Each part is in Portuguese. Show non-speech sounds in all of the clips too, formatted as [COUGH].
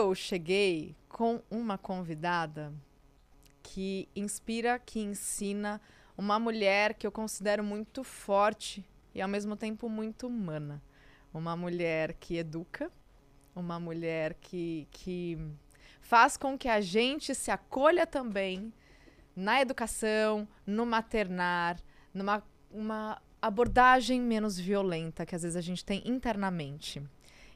eu cheguei com uma convidada que inspira, que ensina, uma mulher que eu considero muito forte e ao mesmo tempo muito humana. Uma mulher que educa, uma mulher que, que faz com que a gente se acolha também na educação, no maternar, numa uma abordagem menos violenta que às vezes a gente tem internamente.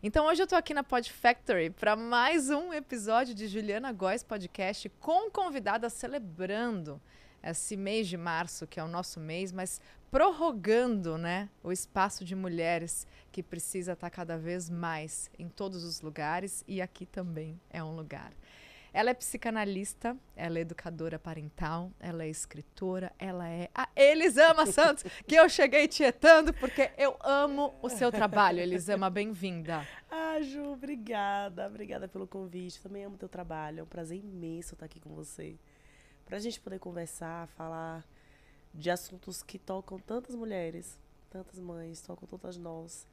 Então hoje eu tô aqui na Pod Factory para mais um episódio de Juliana Góes Podcast com convidada celebrando esse mês de março, que é o nosso mês, mas prorrogando né, o espaço de mulheres que precisa estar tá cada vez mais em todos os lugares e aqui também é um lugar. Ela é psicanalista, ela é educadora parental, ela é escritora, ela é a Elisama [LAUGHS] Santos, que eu cheguei tietando porque eu amo o seu trabalho. Elisama, bem-vinda. Ah, Ju, obrigada. Obrigada pelo convite. Também amo teu trabalho. É um prazer imenso estar aqui com você. Pra gente poder conversar, falar de assuntos que tocam tantas mulheres, tantas mães, tocam tantas nós.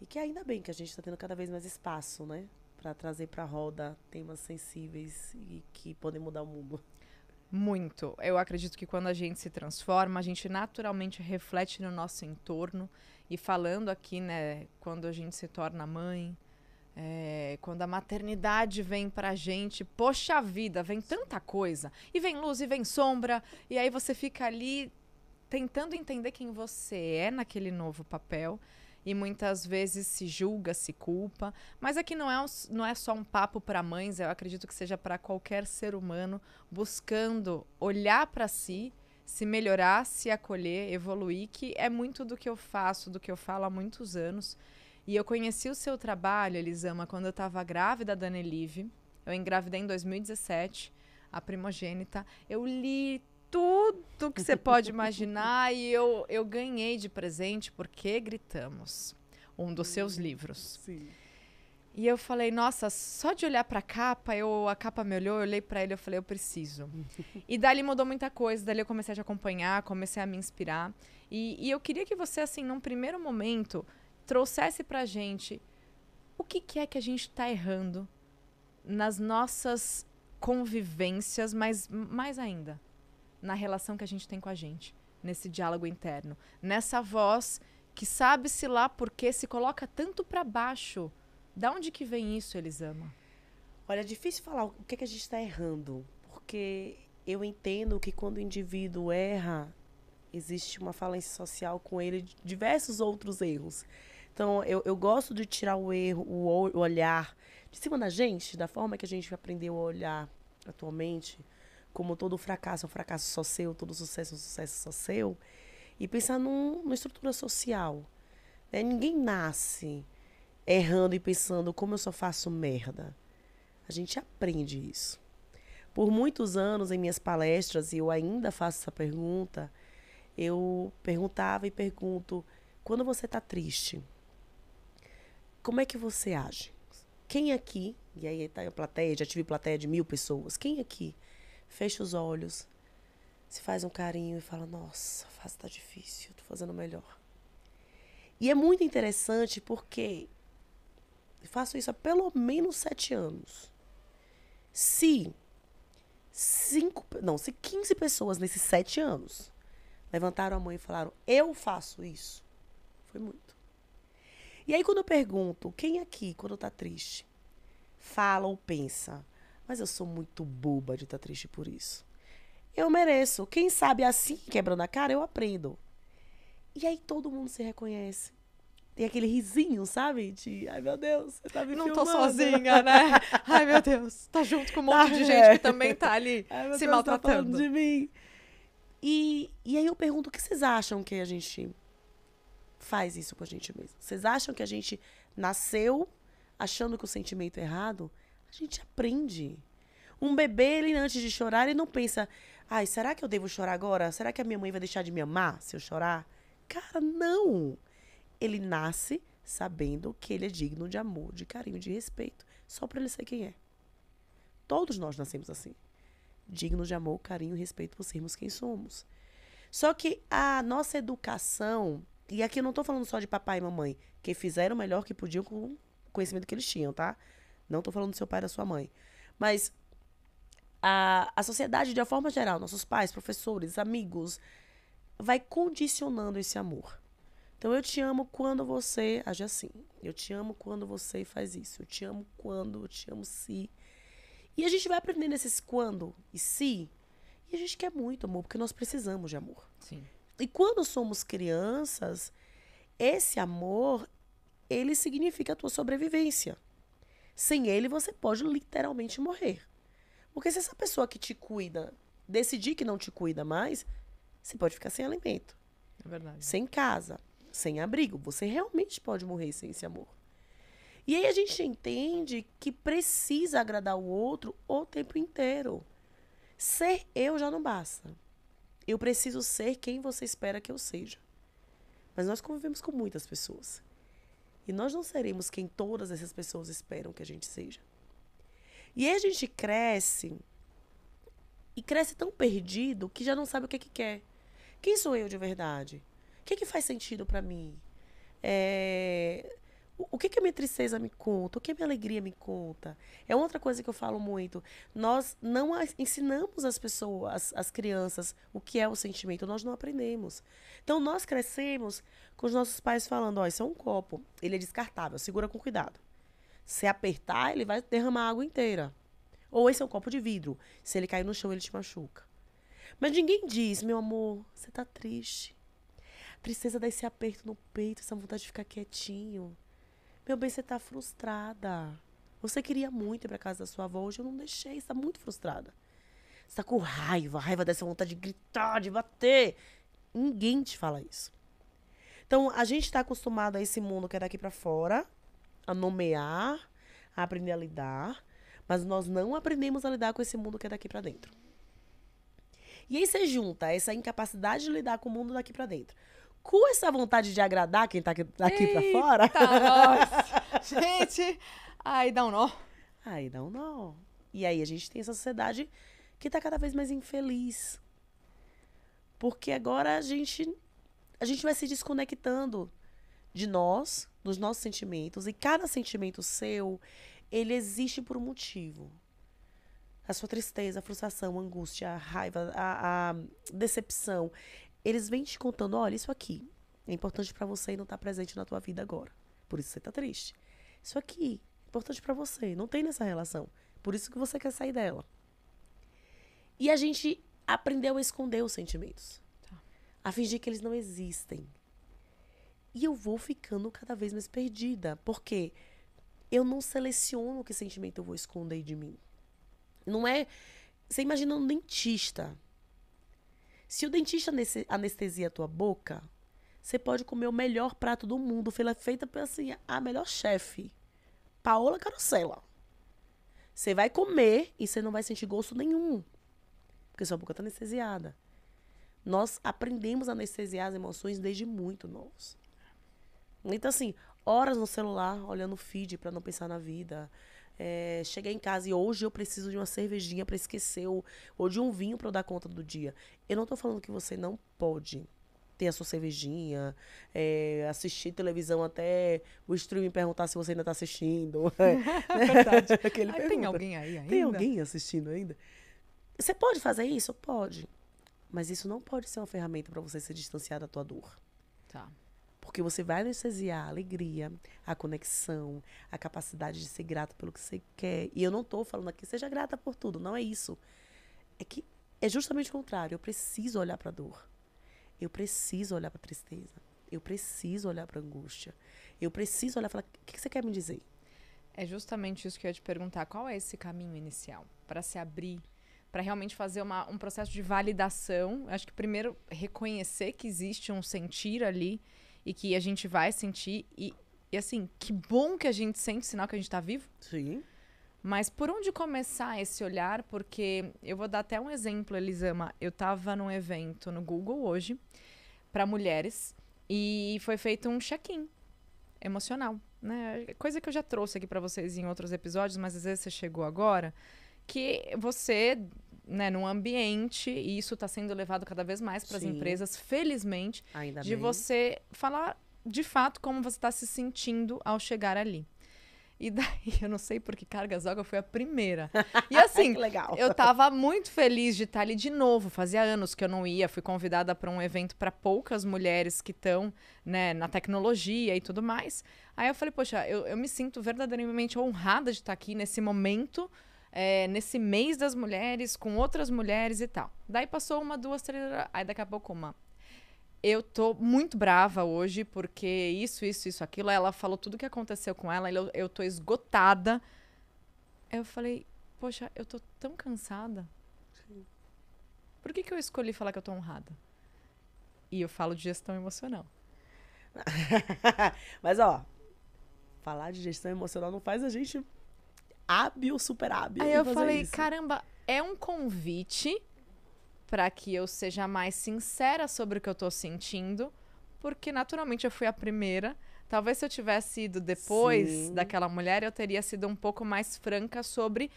E que ainda bem que a gente está tendo cada vez mais espaço, né? para trazer para a roda temas sensíveis e que podem mudar o mundo. Muito. Eu acredito que quando a gente se transforma, a gente naturalmente reflete no nosso entorno. E falando aqui, né, quando a gente se torna mãe, é, quando a maternidade vem para a gente, poxa vida, vem tanta coisa. E vem luz e vem sombra. E aí você fica ali tentando entender quem você é naquele novo papel e muitas vezes se julga, se culpa. Mas aqui é não é, um, não é só um papo para mães, eu acredito que seja para qualquer ser humano buscando olhar para si, se melhorar, se acolher, evoluir, que é muito do que eu faço, do que eu falo há muitos anos. E eu conheci o seu trabalho, Elisama, quando eu estava grávida da Nellive. Eu engravidei em 2017, a primogênita. Eu li tudo que você pode imaginar e eu, eu ganhei de presente porque gritamos um dos seus hum, livros. Sim. E eu falei, nossa, só de olhar para a capa, eu, a capa me olhou, eu olhei para ele, eu falei, eu preciso. [LAUGHS] e dali mudou muita coisa, dali eu comecei a te acompanhar, comecei a me inspirar. E, e eu queria que você, assim, num primeiro momento, trouxesse para a gente o que, que é que a gente está errando nas nossas convivências, mas mais ainda, na relação que a gente tem com a gente, nesse diálogo interno, nessa voz que sabe-se lá porque se coloca tanto para baixo. Da onde que vem isso, Elisama? Olha, é difícil falar o que, é que a gente está errando, porque eu entendo que quando o indivíduo erra, existe uma falência social com ele de diversos outros erros. Então, eu, eu gosto de tirar o erro, o olhar de cima da gente, da forma que a gente aprendeu a olhar atualmente, como todo fracasso é um fracasso só seu, todo sucesso é um sucesso só seu, e pensar num, numa estrutura social. Né? Ninguém nasce errando e pensando como eu só faço merda. A gente aprende isso. Por muitos anos em minhas palestras, e eu ainda faço essa pergunta, eu perguntava e pergunto: quando você está triste, como é que você age? Quem aqui, e aí tá a plateia, já tive plateia de mil pessoas, quem aqui fecha os olhos, se faz um carinho e fala: Nossa, a fase tá difícil, tô fazendo melhor. E é muito interessante porque faço isso há pelo menos sete anos. Se cinco, não, se 15 pessoas nesses sete anos levantaram a mão e falaram: Eu faço isso, foi muito. E aí, quando eu pergunto, quem aqui, quando tá triste, fala ou pensa, mas eu sou muito boba de estar tá triste por isso. Eu mereço. Quem sabe assim, quebrando a cara, eu aprendo. E aí todo mundo se reconhece. Tem aquele risinho, sabe? De, ai meu Deus, você tá me Não filmando. tô sozinha, né? [LAUGHS] Ai meu Deus, tá junto com um monte ah, de tá, gente é. que também tá ali [LAUGHS] ai, se Deus, tá maltratando. Tá de mim. E, e aí eu pergunto, o que vocês acham que a gente faz isso com a gente mesmo? Vocês acham que a gente nasceu achando que o sentimento é errado? A gente aprende. Um bebê, ele antes de chorar, ele não pensa: ai, será que eu devo chorar agora? Será que a minha mãe vai deixar de me amar se eu chorar? Cara, não! Ele nasce sabendo que ele é digno de amor, de carinho, de respeito, só para ele ser quem é. Todos nós nascemos assim. Dignos de amor, carinho e respeito por sermos quem somos. Só que a nossa educação, e aqui eu não estou falando só de papai e mamãe, que fizeram o melhor que podiam com o conhecimento que eles tinham, tá? Não estou falando do seu pai e da sua mãe. Mas a, a sociedade, de uma forma geral, nossos pais, professores, amigos, vai condicionando esse amor. Então eu te amo quando você age assim. Eu te amo quando você faz isso. Eu te amo quando, eu te amo se. E a gente vai aprendendo esses quando e se. E a gente quer muito amor, porque nós precisamos de amor. Sim. E quando somos crianças, esse amor, ele significa a tua sobrevivência. Sem ele, você pode literalmente morrer. Porque se essa pessoa que te cuida decidir que não te cuida mais, você pode ficar sem alimento. É verdade. Sem casa, sem abrigo. Você realmente pode morrer sem esse amor. E aí a gente entende que precisa agradar o outro o tempo inteiro. Ser eu já não basta. Eu preciso ser quem você espera que eu seja. Mas nós convivemos com muitas pessoas. E nós não seremos quem todas essas pessoas esperam que a gente seja. E aí a gente cresce e cresce tão perdido que já não sabe o que é que quer. Quem sou eu de verdade? O que é que faz sentido para mim? É o que, que a minha tristeza me conta? O que a minha alegria me conta? É outra coisa que eu falo muito. Nós não ensinamos as pessoas, as crianças, o que é o sentimento. Nós não aprendemos. Então, nós crescemos com os nossos pais falando: ó, isso é um copo. Ele é descartável, segura com cuidado. Se apertar, ele vai derramar a água inteira. Ou esse é um copo de vidro. Se ele cair no chão, ele te machuca. Mas ninguém diz, meu amor, você tá triste. tristeza dá esse aperto no peito, essa vontade de ficar quietinho. Meu bem, você está frustrada. Você queria muito ir para casa da sua avó, hoje eu não deixei, está muito frustrada. Você tá com raiva, raiva dessa vontade de gritar, de bater. Ninguém te fala isso. Então, a gente está acostumado a esse mundo que é daqui para fora, a nomear, a aprender a lidar, mas nós não aprendemos a lidar com esse mundo que é daqui para dentro. E aí você junta essa incapacidade de lidar com o mundo daqui para dentro com essa vontade de agradar quem tá aqui, aqui fora. Nossa. [LAUGHS] gente, aí dá um nó. aí dá um nó. E aí a gente tem essa sociedade que tá cada vez mais infeliz. Porque agora a gente, a gente vai se desconectando de nós, dos nossos sentimentos. E cada sentimento seu, ele existe por um motivo. A sua tristeza, a frustração, a angústia, a raiva, a, a decepção eles vêm te contando, olha, isso aqui é importante para você e não tá presente na tua vida agora. Por isso você tá triste. Isso aqui é importante para você, não tem nessa relação. Por isso que você quer sair dela. E a gente aprendeu a esconder os sentimentos. Tá. A fingir que eles não existem. E eu vou ficando cada vez mais perdida, porque eu não seleciono que sentimento eu vou esconder de mim. Não é. Você imagina um dentista se o dentista anestesia a tua boca, você pode comer o melhor prato do mundo, feita pela assim, a melhor chefe, Paola Carosella. Você vai comer e você não vai sentir gosto nenhum, porque sua boca está anestesiada. Nós aprendemos a anestesiar as emoções desde muito novos. Então, assim, horas no celular, olhando o feed para não pensar na vida, é, chegar em casa e hoje eu preciso de uma cervejinha para esquecer, ou, ou de um vinho para eu dar conta do dia. Eu não estou falando que você não pode ter a sua cervejinha, é, assistir televisão até o streaming perguntar se você ainda está assistindo. [LAUGHS] É, [LAUGHS] verdade. [LAUGHS] Aquele ah, tem alguém aí ainda? Tem alguém assistindo ainda? Você pode fazer isso? Pode. Mas isso não pode ser uma ferramenta para você se distanciar da tua dor. Tá. Porque você vai anestesiar a alegria, a conexão, a capacidade de ser grato pelo que você quer. E eu não estou falando aqui, seja grata por tudo, não é isso. É que é justamente o contrário. Eu preciso olhar para a dor. Eu preciso olhar para a tristeza. Eu preciso olhar para a angústia. Eu preciso olhar e falar: o que, que você quer me dizer? É justamente isso que eu ia te perguntar. Qual é esse caminho inicial para se abrir, para realmente fazer uma, um processo de validação? Acho que primeiro reconhecer que existe um sentir ali e que a gente vai sentir. E, e assim, que bom que a gente sente, sinal que a gente está vivo. Sim. Mas por onde começar esse olhar? Porque eu vou dar até um exemplo, Elisama. Eu estava num evento no Google hoje para mulheres e foi feito um check-in emocional, né? Coisa que eu já trouxe aqui para vocês em outros episódios, mas às vezes você chegou agora que você né, num ambiente, e isso está sendo levado cada vez mais para as empresas, felizmente, Ainda de bem. você falar de fato como você está se sentindo ao chegar ali. E daí, [LAUGHS] eu não sei porque Cargas D'Água foi a primeira. E [LAUGHS] assim, eu tava muito feliz de estar tá ali de novo. Fazia anos que eu não ia, fui convidada para um evento para poucas mulheres que estão né, na tecnologia e tudo mais. Aí eu falei, poxa, eu, eu me sinto verdadeiramente honrada de estar tá aqui nesse momento é, nesse mês das mulheres, com outras mulheres e tal. Daí passou uma, duas, três, aí daqui a pouco uma. Eu tô muito brava hoje porque isso, isso, isso, aquilo. Ela falou tudo que aconteceu com ela, eu, eu tô esgotada. Eu falei, poxa, eu tô tão cansada. Sim. Por que, que eu escolhi falar que eu tô honrada? E eu falo de gestão emocional. [LAUGHS] Mas, ó, falar de gestão emocional não faz a gente hábil, super hábil. Aí eu falei, isso. caramba, é um convite para que eu seja mais sincera sobre o que eu tô sentindo, porque naturalmente eu fui a primeira. Talvez se eu tivesse ido depois Sim. daquela mulher, eu teria sido um pouco mais franca sobre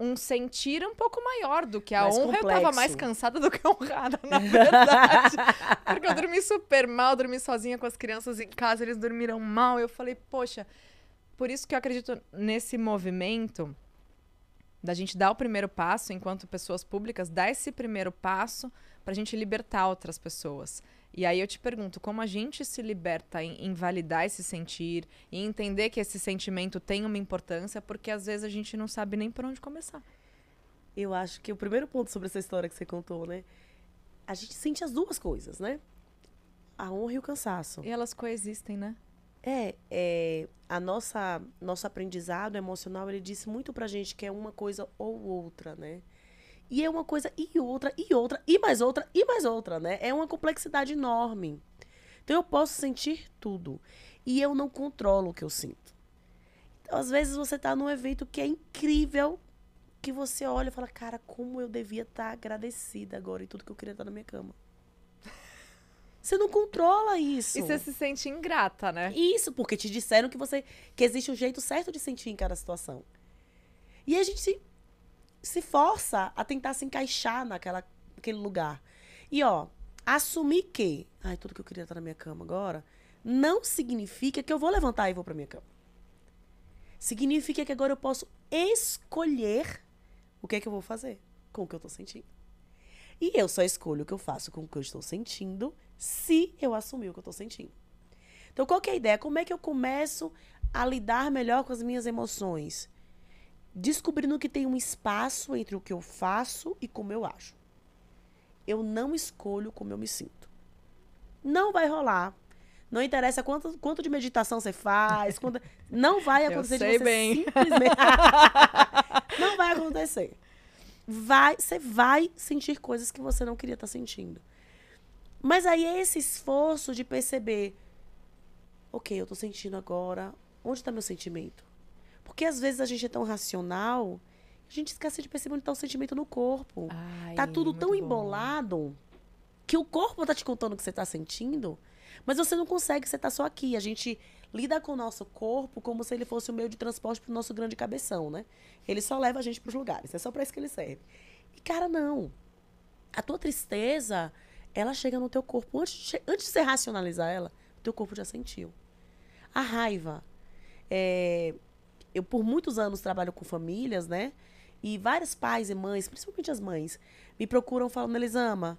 um sentir um pouco maior do que a mais honra. Complexo. Eu tava mais cansada do que [LAUGHS] honrada, na verdade. porque eu dormi super mal, dormi sozinha com as crianças em casa, eles dormiram mal. Eu falei, poxa, por isso que eu acredito nesse movimento da gente dar o primeiro passo enquanto pessoas públicas, dar esse primeiro passo para a gente libertar outras pessoas. E aí eu te pergunto, como a gente se liberta em invalidar esse sentir e entender que esse sentimento tem uma importância, porque às vezes a gente não sabe nem por onde começar. Eu acho que o primeiro ponto sobre essa história que você contou, né? A gente sente as duas coisas, né? A honra e o cansaço. E elas coexistem, né? É, é, a nossa nosso aprendizado emocional, ele disse muito pra gente que é uma coisa ou outra, né? E é uma coisa e outra, e outra, e mais outra, e mais outra, né? É uma complexidade enorme. Então eu posso sentir tudo. E eu não controlo o que eu sinto. Então, às vezes você tá num evento que é incrível, que você olha e fala, cara, como eu devia estar tá agradecida agora e tudo que eu queria estar tá na minha cama. Você não controla isso. E você se sente ingrata, né? Isso, porque te disseram que você que existe um jeito certo de sentir em cada situação. E a gente se, se força a tentar se encaixar naquela, naquele lugar. E ó, assumir que, ai, tudo que eu queria estar tá na minha cama agora, não significa que eu vou levantar e vou para minha cama. Significa que agora eu posso escolher o que é que eu vou fazer com o que eu tô sentindo. E eu só escolho o que eu faço com o que eu estou sentindo se eu assumir o que eu estou sentindo. Então, qual que é a ideia? Como é que eu começo a lidar melhor com as minhas emoções? Descobrindo que tem um espaço entre o que eu faço e como eu acho. Eu não escolho como eu me sinto. Não vai rolar. Não interessa quanto, quanto de meditação você faz, quanto... [LAUGHS] [LAUGHS] não vai acontecer eu sei de você bem. simplesmente. não vai acontecer vai, você vai sentir coisas que você não queria estar tá sentindo. Mas aí é esse esforço de perceber, ok, eu estou sentindo agora, onde está meu sentimento? Porque às vezes a gente é tão racional, a gente esquece de perceber onde está o sentimento no corpo. Ai, tá tudo tão bom. embolado que o corpo tá te contando o que você tá sentindo, mas você não consegue, você tá só aqui. A gente lida com o nosso corpo como se ele fosse o meio de transporte para o nosso grande cabeção, né? Ele só leva a gente para os lugares, é só para isso que ele serve. E, cara, não. A tua tristeza, ela chega no teu corpo. Antes de, antes de você racionalizar ela, o teu corpo já sentiu. A raiva. É, eu, por muitos anos, trabalho com famílias, né? E vários pais e mães, principalmente as mães, me procuram falando, Elisama,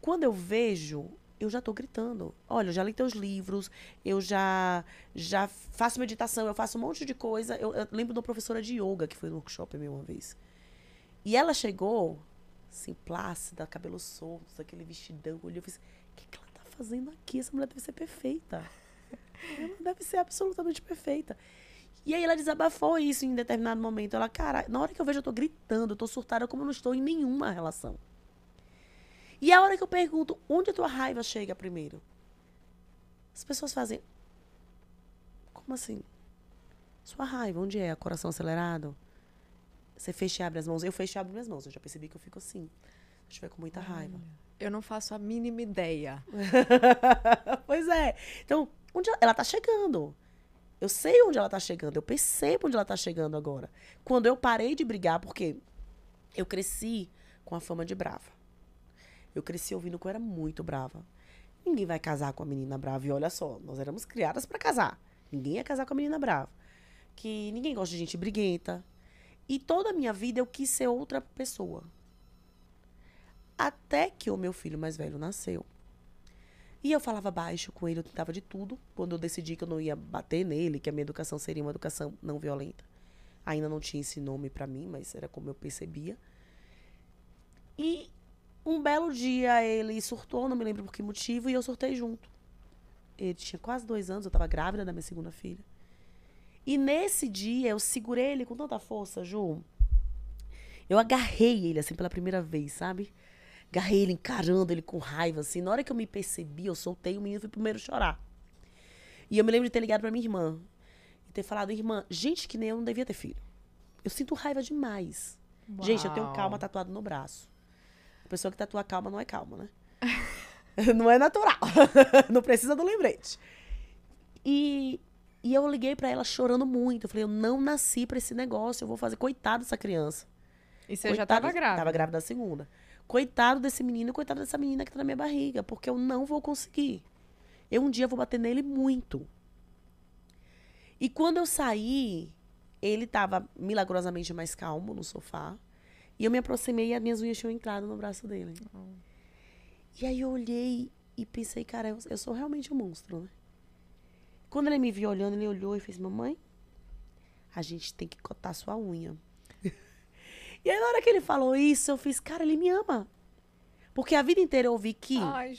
quando eu vejo eu já estou gritando. Olha, eu já li teus livros, eu já já faço meditação, eu faço um monte de coisa. Eu, eu lembro de uma professora de yoga que foi no workshop minha uma vez. E ela chegou, assim, plácida, cabelos soltos, aquele vestidão, olhou e fiz, o que, que ela tá fazendo aqui? Essa mulher deve ser perfeita. [LAUGHS] Ela deve ser absolutamente perfeita. E aí ela desabafou isso em determinado momento. Ela, cara, na hora que eu vejo eu tô gritando, eu tô surtada, como eu não estou em nenhuma relação. E a hora que eu pergunto onde a tua raiva chega primeiro, as pessoas fazem. Como assim? Sua raiva, onde é? Coração acelerado? Você fecha e abre as mãos. Eu fecho e abro minhas mãos. Eu já percebi que eu fico assim. Se eu estiver com muita raiva. Eu não faço a mínima ideia. [LAUGHS] pois é. Então, onde ela, ela tá chegando? Eu sei onde ela está chegando, eu percebo onde ela está chegando agora. Quando eu parei de brigar, porque eu cresci com a fama de brava. Eu cresci ouvindo que eu era muito brava. Ninguém vai casar com a menina brava. E olha só, nós éramos criadas para casar. Ninguém ia casar com a menina brava. Que ninguém gosta de gente briguenta. E toda a minha vida eu quis ser outra pessoa. Até que o meu filho mais velho nasceu. E eu falava baixo com ele, eu tentava de tudo. Quando eu decidi que eu não ia bater nele, que a minha educação seria uma educação não violenta. Ainda não tinha esse nome para mim, mas era como eu percebia. E um belo dia ele surtou, não me lembro por que motivo, e eu surtei junto. Ele tinha quase dois anos, eu estava grávida da minha segunda filha. E nesse dia eu segurei ele com tanta força, Ju. Eu agarrei ele assim pela primeira vez, sabe? Agarrei ele encarando ele com raiva, assim. Na hora que eu me percebi, eu soltei o menino e fui primeiro chorar. E eu me lembro de ter ligado pra minha irmã. E ter falado, irmã, gente que nem eu não devia ter filho. Eu sinto raiva demais. Uau. Gente, eu tenho calma tatuado no braço pessoa que tatua calma não é calma, né? [LAUGHS] não é natural. [LAUGHS] não precisa do lembrete. E, e eu liguei para ela chorando muito. Eu falei, eu não nasci para esse negócio, eu vou fazer coitado dessa criança. E você coitado, já tava grávida? Tava grávida da segunda. Coitado desse menino, coitado dessa menina que tá na minha barriga, porque eu não vou conseguir. Eu um dia vou bater nele muito. E quando eu saí, ele tava milagrosamente mais calmo no sofá. E eu me aproximei e as minhas unhas tinham entrado no braço dele. Uhum. E aí eu olhei e pensei, cara, eu, eu sou realmente um monstro, né? Quando ele me viu olhando, ele olhou e fez: Mamãe, a gente tem que cotar sua unha. [LAUGHS] e aí, na hora que ele falou isso, eu fiz: Cara, ele me ama. Porque a vida inteira eu ouvi que Ai,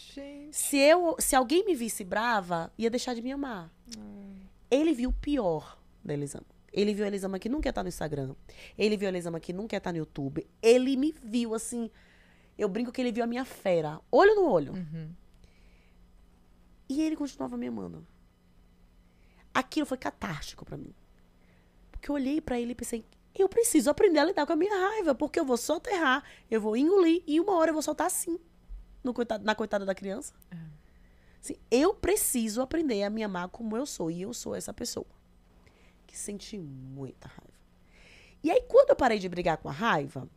se eu se alguém me visse brava, ia deixar de me amar. Hum. Ele viu o pior da Elisama. Ele viu a Elisama que nunca ia estar tá no Instagram. Ele viu a Elisama que nunca ia estar tá no YouTube. Ele me viu assim. Eu brinco que ele viu a minha fera, olho no olho. Uhum. E ele continuava me amando. Aquilo foi catártico para mim. Porque eu olhei para ele e pensei, eu preciso aprender a lidar com a minha raiva, porque eu vou soterrar, eu vou engolir e uma hora eu vou soltar assim, no coitado, na coitada da criança. Uhum. Assim, eu preciso aprender a me amar como eu sou e eu sou essa pessoa que senti muita raiva. E aí, quando eu parei de brigar com a raiva,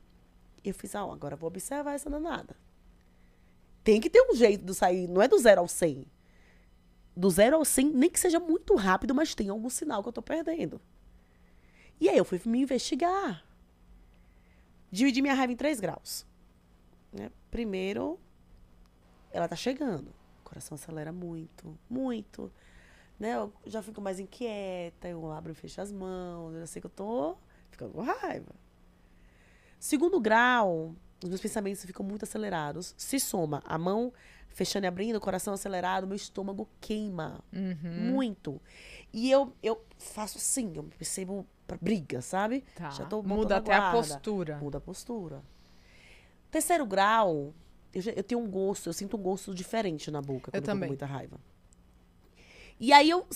eu fiz, ah, ó, agora vou observar essa danada. Tem que ter um jeito de sair, não é do zero ao cem. Do zero ao cem, nem que seja muito rápido, mas tem algum sinal que eu tô perdendo. E aí eu fui me investigar. Dividi minha raiva em três graus. Né? Primeiro, ela tá chegando. O coração acelera muito, muito né? Eu já fico mais inquieta, eu abro e fecho as mãos, eu já sei que eu tô ficando com raiva. Segundo grau, os meus pensamentos ficam muito acelerados. Se soma a mão fechando e abrindo, o coração acelerado, meu estômago queima uhum. muito. E eu, eu faço assim, eu percebo pra briga, sabe? Tá. Já tô Muda até a, a postura. Muda a postura. Terceiro grau, eu, eu, tenho um gosto, eu sinto um gosto diferente na boca quando eu, eu tô com muita raiva. E aí eu,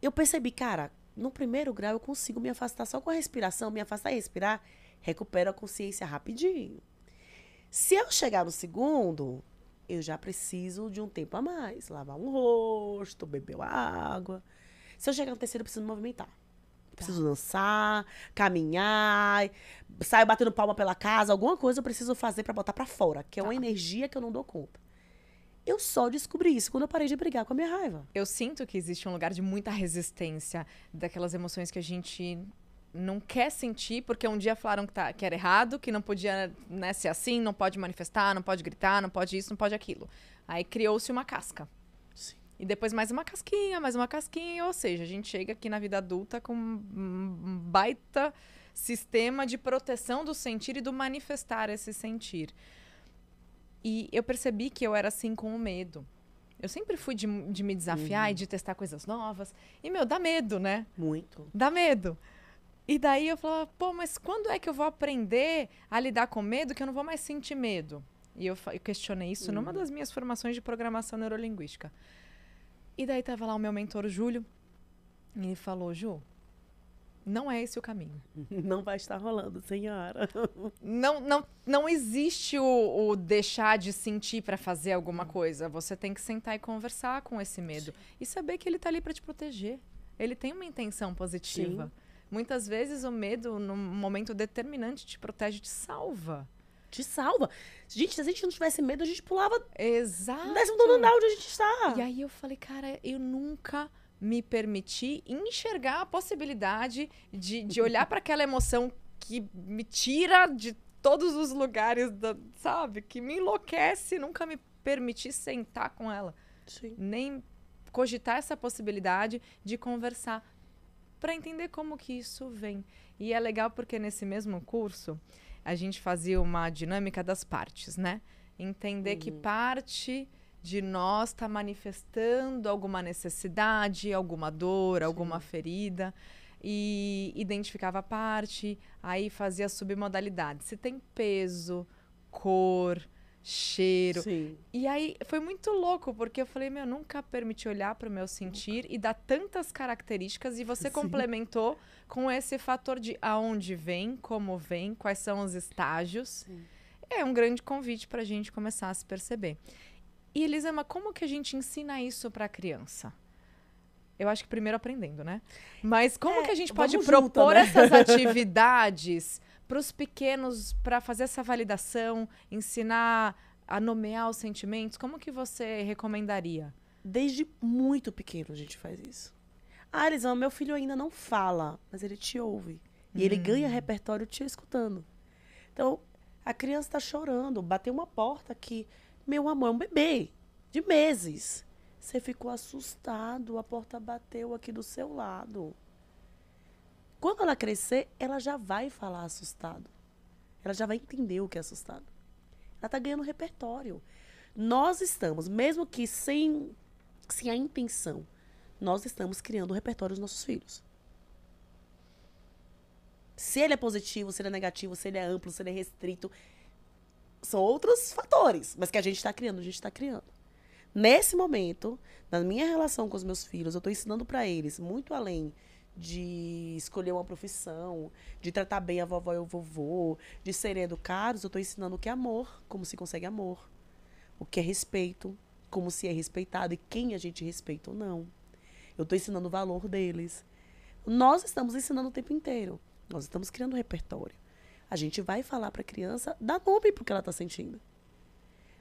eu percebi, cara, no primeiro grau eu consigo me afastar só com a respiração, me afastar e respirar, recupero a consciência rapidinho. Se eu chegar no segundo, eu já preciso de um tempo a mais. Lavar um rosto, beber água. Se eu chegar no terceiro, eu preciso me movimentar. preciso tá. dançar, caminhar, sair batendo palma pela casa, alguma coisa eu preciso fazer para botar para fora, que é uma tá. energia que eu não dou conta. Eu só descobri isso quando eu parei de brigar com a minha raiva. Eu sinto que existe um lugar de muita resistência daquelas emoções que a gente não quer sentir porque um dia falaram que, tá, que era errado, que não podia né, ser assim, não pode manifestar, não pode gritar, não pode isso, não pode aquilo. Aí criou-se uma casca. Sim. E depois mais uma casquinha, mais uma casquinha, ou seja, a gente chega aqui na vida adulta com um baita sistema de proteção do sentir e do manifestar esse sentir. E eu percebi que eu era assim com o medo. Eu sempre fui de, de me desafiar uhum. e de testar coisas novas. E, meu, dá medo, né? Muito. Dá medo. E daí eu falava, pô, mas quando é que eu vou aprender a lidar com medo que eu não vou mais sentir medo? E eu, eu questionei isso uhum. numa das minhas formações de programação neurolinguística. E daí tava lá o meu mentor, o Júlio, e ele falou, Ju, não é esse o caminho. [LAUGHS] Não vai estar rolando, senhora. [LAUGHS] Não, não, não existe o, o deixar de sentir para fazer alguma coisa. Você tem que sentar e conversar com esse medo Sim. e saber que ele tá ali para te proteger. Ele tem uma intenção positiva. Sim. Muitas vezes o medo, num momento determinante, te protege, te salva. Te salva. Gente, se a gente não tivesse medo, a gente pulava. Exato. No décimo do andar onde a gente está. E aí eu falei, cara, eu nunca me permitir enxergar a possibilidade de, de olhar para aquela emoção que me tira de todos os lugares, da, sabe? Que me enlouquece, nunca me permitir sentar com ela. Sim. Nem cogitar essa possibilidade de conversar para entender como que isso vem. E é legal porque nesse mesmo curso a gente fazia uma dinâmica das partes, né? Entender uhum. que parte de nós estar tá manifestando alguma necessidade, alguma dor, Sim. alguma ferida e identificava a parte, aí fazia submodalidade. Se tem peso, cor, cheiro. Sim. E aí foi muito louco, porque eu falei, meu, nunca permiti olhar para o meu sentir nunca. e dar tantas características e você Sim. complementou com esse fator de aonde vem, como vem, quais são os estágios. Sim. É um grande convite para a gente começar a se perceber. E Elisama, como que a gente ensina isso para a criança? Eu acho que primeiro aprendendo, né? Mas como é, que a gente pode propor junto, né? essas [LAUGHS] atividades para os pequenos, para fazer essa validação, ensinar a nomear os sentimentos? Como que você recomendaria? Desde muito pequeno a gente faz isso. Ah, Elisama, meu filho ainda não fala, mas ele te ouve. E hum. ele ganha hum. repertório te escutando. Então, a criança está chorando, bateu uma porta que meu amor, é um bebê de meses. Você ficou assustado, a porta bateu aqui do seu lado. Quando ela crescer, ela já vai falar assustado. Ela já vai entender o que é assustado. Ela está ganhando repertório. Nós estamos, mesmo que sem, sem a intenção, nós estamos criando o repertório dos nossos filhos. Se ele é positivo, se ele é negativo, se ele é amplo, se ele é restrito, são outros fatores, mas que a gente está criando, a gente está criando. Nesse momento, na minha relação com os meus filhos, eu estou ensinando para eles muito além de escolher uma profissão, de tratar bem a vovó e o vovô, de serem educados, eu estou ensinando o que é amor, como se consegue amor, o que é respeito, como se é respeitado e quem a gente respeita ou não. Eu estou ensinando o valor deles. Nós estamos ensinando o tempo inteiro. Nós estamos criando um repertório. A gente vai falar para a criança dar nome porque ela está sentindo.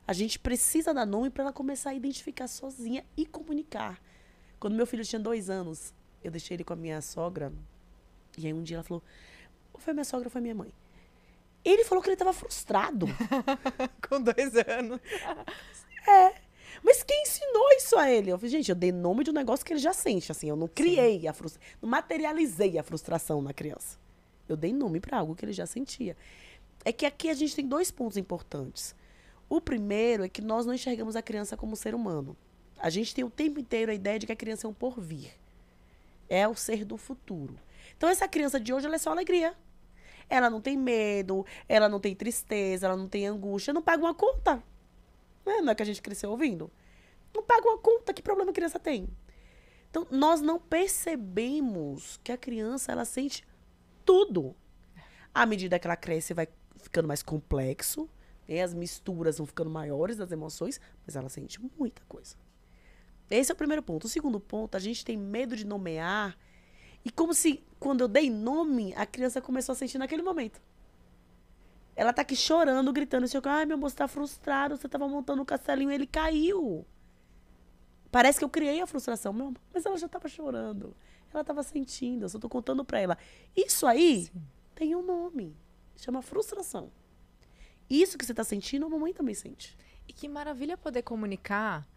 A gente precisa dar nome para ela começar a identificar sozinha e comunicar. Quando meu filho tinha dois anos, eu deixei ele com a minha sogra. E aí um dia ela falou: ou foi minha sogra ou foi minha mãe? Ele falou que ele estava frustrado. [LAUGHS] com dois anos. [LAUGHS] É. Mas quem ensinou isso a ele? Eu falei, gente, eu dei nome de um negócio que ele já sente, assim, eu não criei Sim. a frustração, não materializei a frustração na criança. Eu dei nome para algo que ele já sentia. É que aqui a gente tem dois pontos importantes. O primeiro é que nós não enxergamos a criança como ser humano. A gente tem o tempo inteiro a ideia de que a criança é um porvir. É o ser do futuro. Então essa criança de hoje ela é só alegria. Ela não tem medo, ela não tem tristeza, ela não tem angústia, não paga uma conta. Né? Não é que a gente cresceu ouvindo. Não paga uma conta, que problema a criança tem? Então, nós não percebemos que a criança ela sente tudo. À medida que ela cresce, vai ficando mais complexo, né? as misturas vão ficando maiores das emoções, mas ela sente muita coisa. Esse é o primeiro ponto. O segundo ponto, a gente tem medo de nomear. E como se, quando eu dei nome, a criança começou a sentir naquele momento. Ela tá aqui chorando, gritando, chegou, assim, ai, meu amor, você tá frustrado, você tava montando um castelinho e ele caiu. Parece que eu criei a frustração, meu amor, mas ela já tava chorando. Ela estava sentindo, eu só estou contando para ela. Isso aí Sim. tem um nome, chama frustração. Isso que você está sentindo, a mamãe também sente. E que maravilha poder comunicar,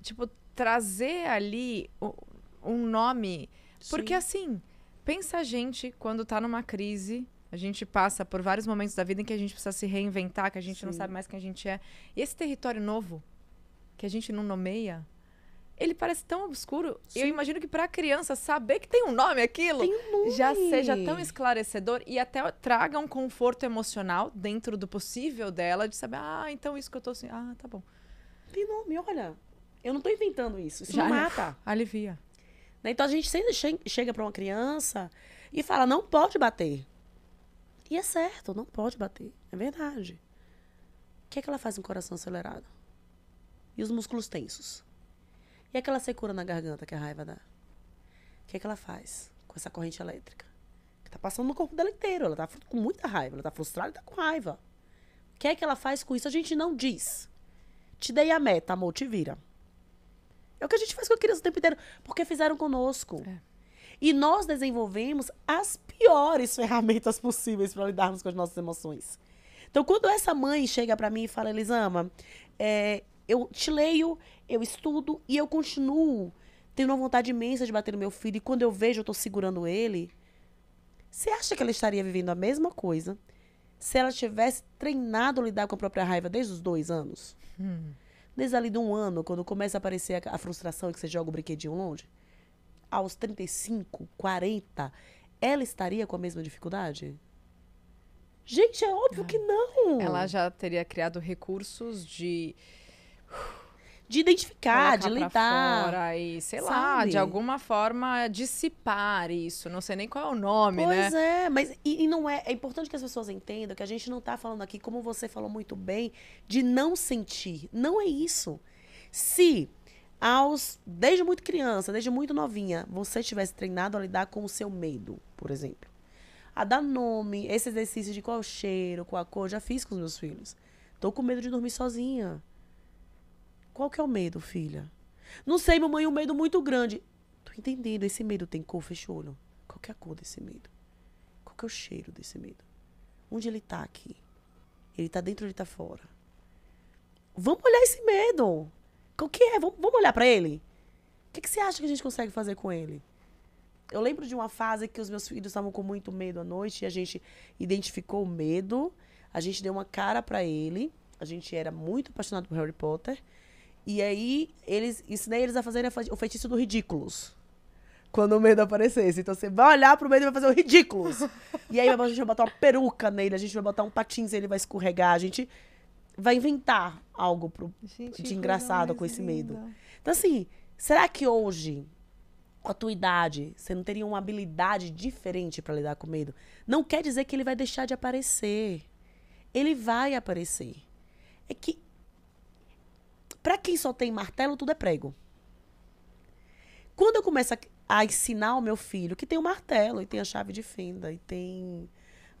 tipo, trazer ali um nome. Sim. Porque assim, pensa a gente quando está numa crise, a gente passa por vários momentos da vida em que a gente precisa se reinventar, que a gente Sim. não sabe mais quem a gente é. E esse território novo, que a gente não nomeia, ele parece tão obscuro. Sim. Eu imagino que para a criança saber que tem um nome aquilo um nome. já seja tão esclarecedor e até traga um conforto emocional dentro do possível dela de saber, ah, então isso que eu tô assim, ah, tá bom. Tem nome, olha. Eu não tô inventando isso. Isso já não mata. Alivia. Né? Então a gente sempre chega para uma criança e fala, não pode bater. E é certo, não pode bater. É verdade. O que é que ela faz com o coração acelerado? E os músculos tensos? E aquela secura na garganta que a raiva dá? O que é que ela faz com essa corrente elétrica? Que tá passando no corpo dela inteiro. Ela tá com muita raiva. Ela tá frustrada e tá com raiva. O que é que ela faz com isso? A gente não diz. Te dei a meta, amor, te vira. É o que a gente faz com a criança o tempo inteiro. Porque fizeram conosco. É. E nós desenvolvemos as piores ferramentas possíveis para lidarmos com as nossas emoções. Então, quando essa mãe chega para mim e fala, Elisama, é, eu te leio, eu estudo e eu continuo. Tenho uma vontade imensa de bater no meu filho e quando eu vejo eu estou segurando ele. Você acha que ela estaria vivendo a mesma coisa se ela tivesse treinado a lidar com a própria raiva desde os dois anos? Hum. Desde ali de um ano, quando começa a aparecer a, frustração frustração que você joga o brinquedinho longe? Aos 35, 40, ela estaria com a mesma dificuldade? Gente, é óbvio ah. que não! Ela já teria criado recursos de de identificar, de lidar. Fora e, sei sabe? lá, de alguma forma dissipar isso. Não sei nem qual é o nome, pois né? Pois é, mas e, e, não é. É importante que as pessoas entendam que a gente não está falando aqui, como você falou muito bem, de não sentir. Não é isso. Se aos. Desde muito criança, desde muito novinha, você tivesse treinado a lidar com o seu medo, por exemplo. A dar nome, esse exercício de qual cheiro, qual a cor, já fiz com os meus filhos. Tô com medo de dormir sozinha. Qual que é o medo, filha? Não sei, mamãe, um medo muito grande. Tô entendendo, esse medo tem cor, fecha o olho. Qual que é a cor desse medo? Qual que é o cheiro desse medo? Onde ele tá aqui? Ele tá dentro, ou ele tá fora. Vamos olhar esse medo. Qual que é? Vamos, vamos olhar para ele? O que, que você acha que a gente consegue fazer com ele? Eu lembro de uma fase que os meus filhos estavam com muito medo à noite e a gente identificou o medo, a gente deu uma cara para ele, a gente era muito apaixonado por Harry Potter e aí, eles ensinei eles a fazerem o feitiço do ridículos. Quando o medo aparecesse. Então você vai olhar pro medo e vai fazer o ridículos. e aí a gente vai botar uma peruca nele, a gente vai botar um patins, ele vai escorregar, a gente vai inventar algo pro, gente, de engraçado com esse medo. Então assim, será que hoje com a tua idade, você não teria uma habilidade diferente para lidar com medo, não quer dizer que ele vai deixar de aparecer. Ele vai aparecer. É que para quem só tem martelo, tudo é prego. Quando eu começo a, a ensinar o meu filho que tem o um martelo, e tem a chave de fenda, e tem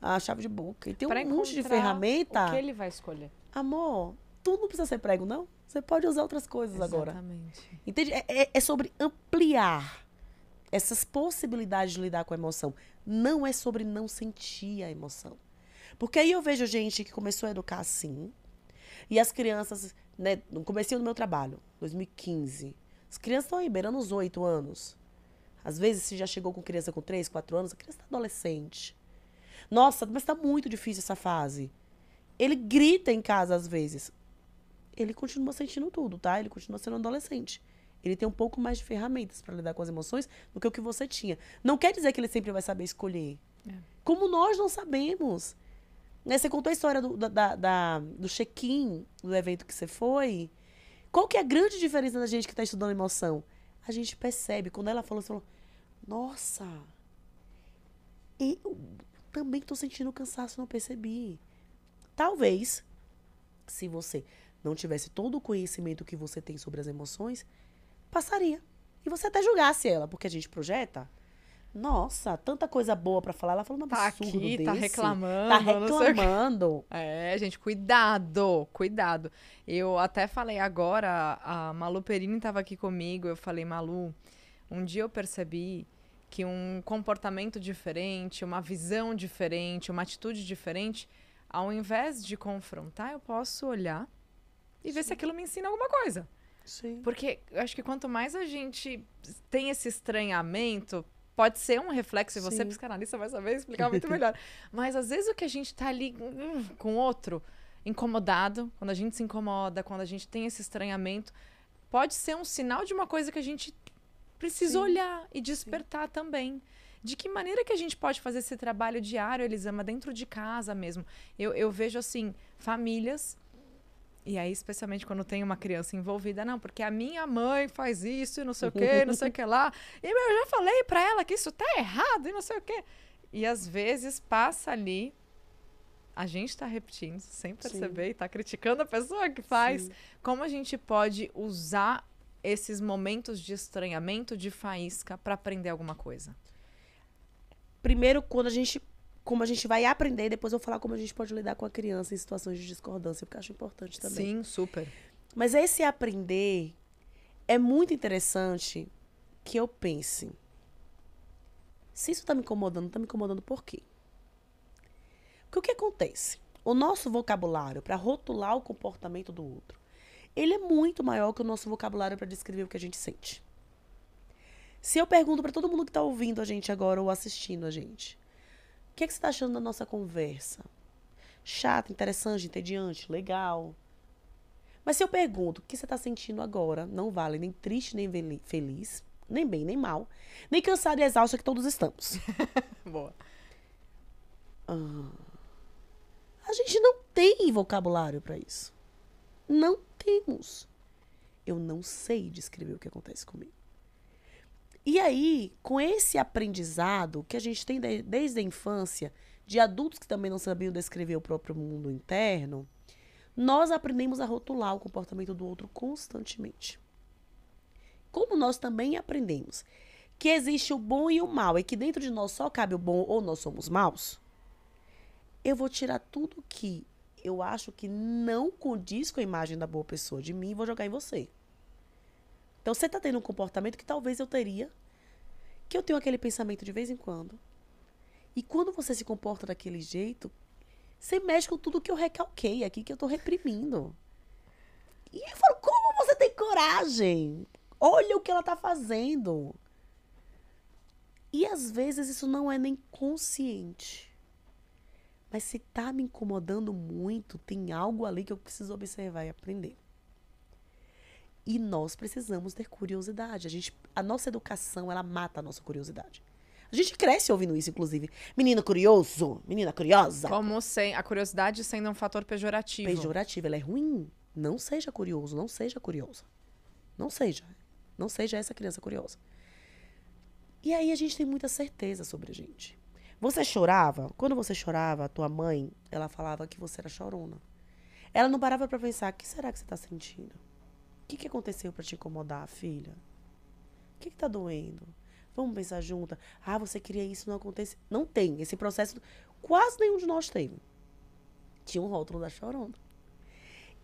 a chave de boca, e tem pra um monte de ferramenta. O que ele vai escolher? Amor, tudo não precisa ser prego, não. Você pode usar outras coisas Exatamente. agora. Exatamente. Entende? É, é, é sobre ampliar essas possibilidades de lidar com a emoção. Não é sobre não sentir a emoção. Porque aí eu vejo gente que começou a educar assim, e as crianças né, no começo do meu trabalho, 2015. As crianças estão aí, beirando os 8 anos. Às vezes, se já chegou com criança com 3, 4 anos, a criança está adolescente. Nossa, mas está muito difícil essa fase. Ele grita em casa às vezes. Ele continua sentindo tudo, tá? Ele continua sendo adolescente. Ele tem um pouco mais de ferramentas para lidar com as emoções do que o que você tinha. Não quer dizer que ele sempre vai saber escolher. É. Como nós não sabemos. Né? Você contou a história do, da, da do check-in do evento que você foi. Qual que é a grande diferença da gente que está estudando emoção? A gente percebe. Quando ela falou, você falou, nossa, eu também estou sentindo cansaço, não percebi. Talvez, se você não tivesse todo o conhecimento que você tem sobre as emoções, passaria. E você até julgasse ela, porque a gente projeta nossa, tanta coisa boa para falar. Ela falou uma tá absurdo tá aqui, desse. Tá reclamando. Tá reclamando. É, gente, cuidado, cuidado. Eu até falei agora, a Malu Perini estava aqui comigo, eu falei, Malu, um dia eu percebi que um comportamento diferente, uma visão diferente, uma atitude diferente, ao invés de confrontar, eu posso olhar e Sim. ver se aquilo me ensina alguma coisa. Sim. Porque eu acho que quanto mais a gente tem esse estranhamento, pode ser um reflexo, e você, psicanalista, vai saber explicar muito melhor. [LAUGHS] Mas às vezes o que a gente tá ali hum, com outro, incomodado, quando a gente se incomoda, quando a gente tem esse estranhamento, pode ser um sinal de uma coisa que a gente precisa Sim. olhar e despertar Sim. também. De que maneira que a gente pode fazer esse trabalho diário, Elisama, dentro de casa mesmo? Eu, eu vejo, assim, famílias e aí, especialmente quando tem uma criança envolvida, não, porque a minha mãe faz isso e não sei o que, não sei o que lá. E meu, eu já falei para ela que isso tá errado e não sei o que. E às vezes passa ali, a gente tá repetindo sem perceber Sim. e tá criticando a pessoa que faz. Sim. Como a gente pode usar esses momentos de estranhamento, de faísca, para aprender alguma coisa? Primeiro, quando a gente como a gente vai aprender, depois eu vou falar como a gente pode lidar com a criança em situações de discordância, porque eu acho importante também. Sim, super. Mas esse aprender é muito interessante que eu pense. Se isso está me incomodando, está me incomodando por quê? Porque o que acontece? O nosso vocabulário para rotular o comportamento do outro, ele é muito maior que o nosso vocabulário para descrever o que a gente sente. Se eu pergunto para todo mundo que está ouvindo a gente agora ou assistindo a gente, o que, é que você está achando da nossa conversa? Chata, interessante, entediante, legal. Mas se eu pergunto o que você está sentindo agora, não vale nem triste, nem feliz, nem bem, nem mal, nem cansado e exausto que todos estamos. [LAUGHS] Boa. Ah, a gente não tem vocabulário para isso. Não temos. Eu não sei descrever o que acontece comigo. E aí, com esse aprendizado que a gente tem de, desde a infância, de adultos que também não sabiam descrever o próprio mundo interno, nós aprendemos a rotular o comportamento do outro constantemente. Como nós também aprendemos que existe o bom e o mal, e que dentro de nós só cabe o bom ou nós somos maus, eu vou tirar tudo que eu acho que não condiz com a imagem da boa pessoa de mim e vou jogar em você. Então você está tendo um comportamento que talvez eu teria, que eu tenho aquele pensamento de vez em quando. E quando você se comporta daquele jeito, você mexe com tudo que eu recalquei aqui, que eu estou reprimindo. E eu falo, como você tem coragem? Olha o que ela está fazendo. E às vezes isso não é nem consciente. Mas se está me incomodando muito, tem algo ali que eu preciso observar e aprender. E nós precisamos ter curiosidade. A, gente, a nossa educação, ela mata a nossa curiosidade. A gente cresce ouvindo isso, inclusive. Menino curioso, menina curiosa. Como sem, a curiosidade sendo um fator pejorativo. Pejorativo, ela é ruim. Não seja curioso, não seja curiosa. Não seja. Não seja essa criança curiosa. E aí a gente tem muita certeza sobre a gente. Você chorava? Quando você chorava, a tua mãe, ela falava que você era chorona. Ela não parava para pensar, o que será que você tá sentindo? que, que aconteceu para te incomodar, filha? O que, que tá doendo? Vamos pensar junta. Ah, você queria isso, não acontece. Não tem. Esse processo quase nenhum de nós teve. Tinha um rótulo da chorona.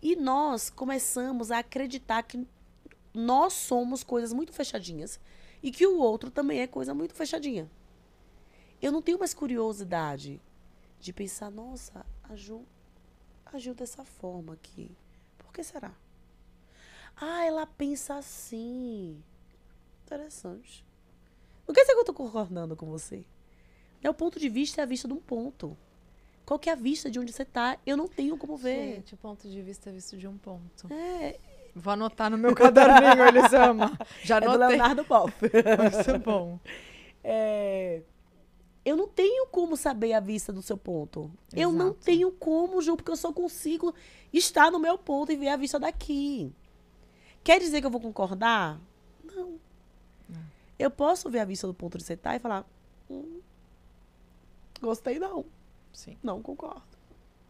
E nós começamos a acreditar que nós somos coisas muito fechadinhas e que o outro também é coisa muito fechadinha. Eu não tenho mais curiosidade de pensar, nossa, a Ju agiu dessa forma aqui. Por que será? Ah, ela pensa assim. Interessante. O que é que eu tô concordando com você. É o ponto de vista é a vista de um ponto. Qual que é a vista de onde você tá? Eu não tenho como ver. Gente, o ponto de vista é visto de um ponto. É. Vou anotar no meu caderninho, Elisama. anotei. É do Leonardo Boff. [LAUGHS] é bom. É... Eu não tenho como saber a vista do seu ponto. Exato. Eu não tenho como, Ju, porque eu só consigo estar no meu ponto e ver a vista daqui. Quer dizer que eu vou concordar? Não. É. Eu posso ver a vista do ponto de você tá e falar: hum, gostei, não. Sim. Não concordo.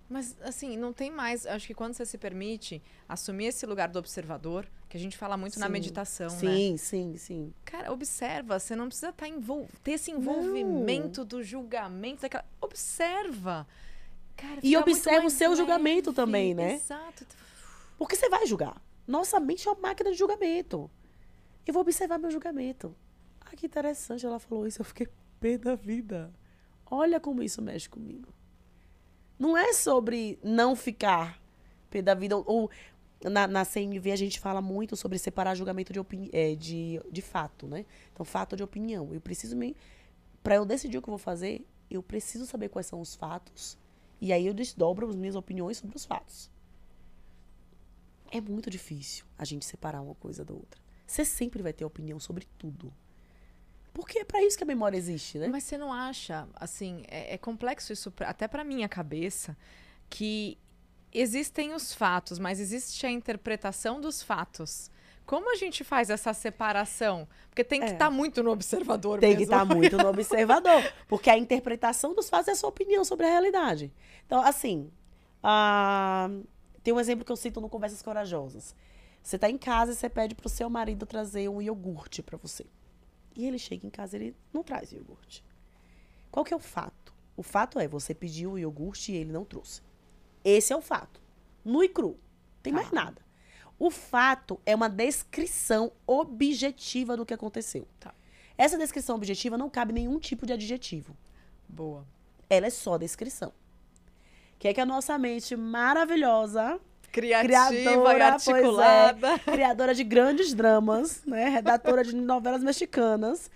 Mas, assim, não tem mais. Acho que quando você se permite assumir esse lugar do observador, que a gente fala muito sim, na meditação, né? sim, né? Sim, sim, Cara, observa. Você não precisa estar tá envol... ter esse envolvimento não. do julgamento. Daquela... Observa. Cara, e observa o seu leve. julgamento também, né? Exato. Porque você vai julgar. Nossa mente é uma máquina de julgamento. Eu vou observar meu julgamento. Ah, que interessante, ela falou isso. Eu fiquei pé da vida. Olha como isso mexe comigo. Não é sobre não ficar pé da vida. Ou, na, na CMV a gente fala muito sobre separar julgamento de, opini é, de, de fato, né? Então, fato de opinião. Eu preciso me. Para eu decidir o que eu vou fazer, eu preciso saber quais são os fatos. E aí eu desdobro as minhas opiniões sobre os fatos. É muito difícil a gente separar uma coisa da outra. Você sempre vai ter opinião sobre tudo. Porque é para isso que a memória existe, né? Mas você não acha, assim, é, é complexo isso até para minha cabeça, que existem os fatos, mas existe a interpretação dos fatos. Como a gente faz essa separação? Porque tem que estar é. tá muito no observador Tem mesmo. que estar tá [LAUGHS] muito no observador. Porque a interpretação dos fatos é a sua opinião sobre a realidade. Então, assim, uh, tem um exemplo que eu cito no Conversas Corajosas. Você está em casa e você pede para o seu marido trazer um iogurte para você. E ele chega em casa e ele não traz iogurte. Qual que é o fato? O fato é, você pediu o iogurte e ele não trouxe. Esse é o fato. Nu e cru. Não tem tá. mais nada. O fato é uma descrição objetiva do que aconteceu. Tá. Essa descrição objetiva não cabe nenhum tipo de adjetivo. Boa. Ela é só descrição. O que é que a nossa mente maravilhosa criativa criadora, e é, articulada. É, [LAUGHS] criadora de grandes dramas, né? Redatora de novelas mexicanas.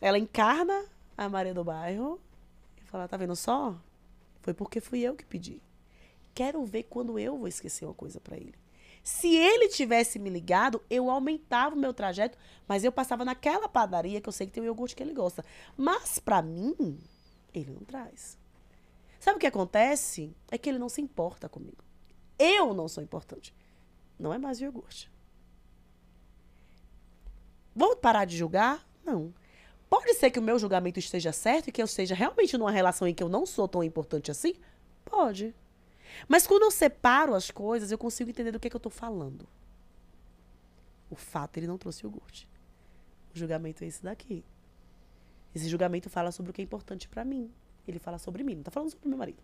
Ela encarna a Maria do Bairro e fala: tá vendo só? Foi porque fui eu que pedi. Quero ver quando eu vou esquecer uma coisa para ele. Se ele tivesse me ligado, eu aumentava o meu trajeto, mas eu passava naquela padaria que eu sei que tem o iogurte que ele gosta. Mas para mim, ele não traz. Sabe o que acontece? É que ele não se importa comigo. Eu não sou importante. Não é mais o iogurte. Vamos parar de julgar? Não. Pode ser que o meu julgamento esteja certo e que eu esteja realmente numa relação em que eu não sou tão importante assim? Pode. Mas quando eu separo as coisas, eu consigo entender do que, é que eu estou falando. O fato, ele não trouxe o iogurte. O julgamento é esse daqui. Esse julgamento fala sobre o que é importante para mim. Ele fala sobre mim, não tá falando sobre meu marido.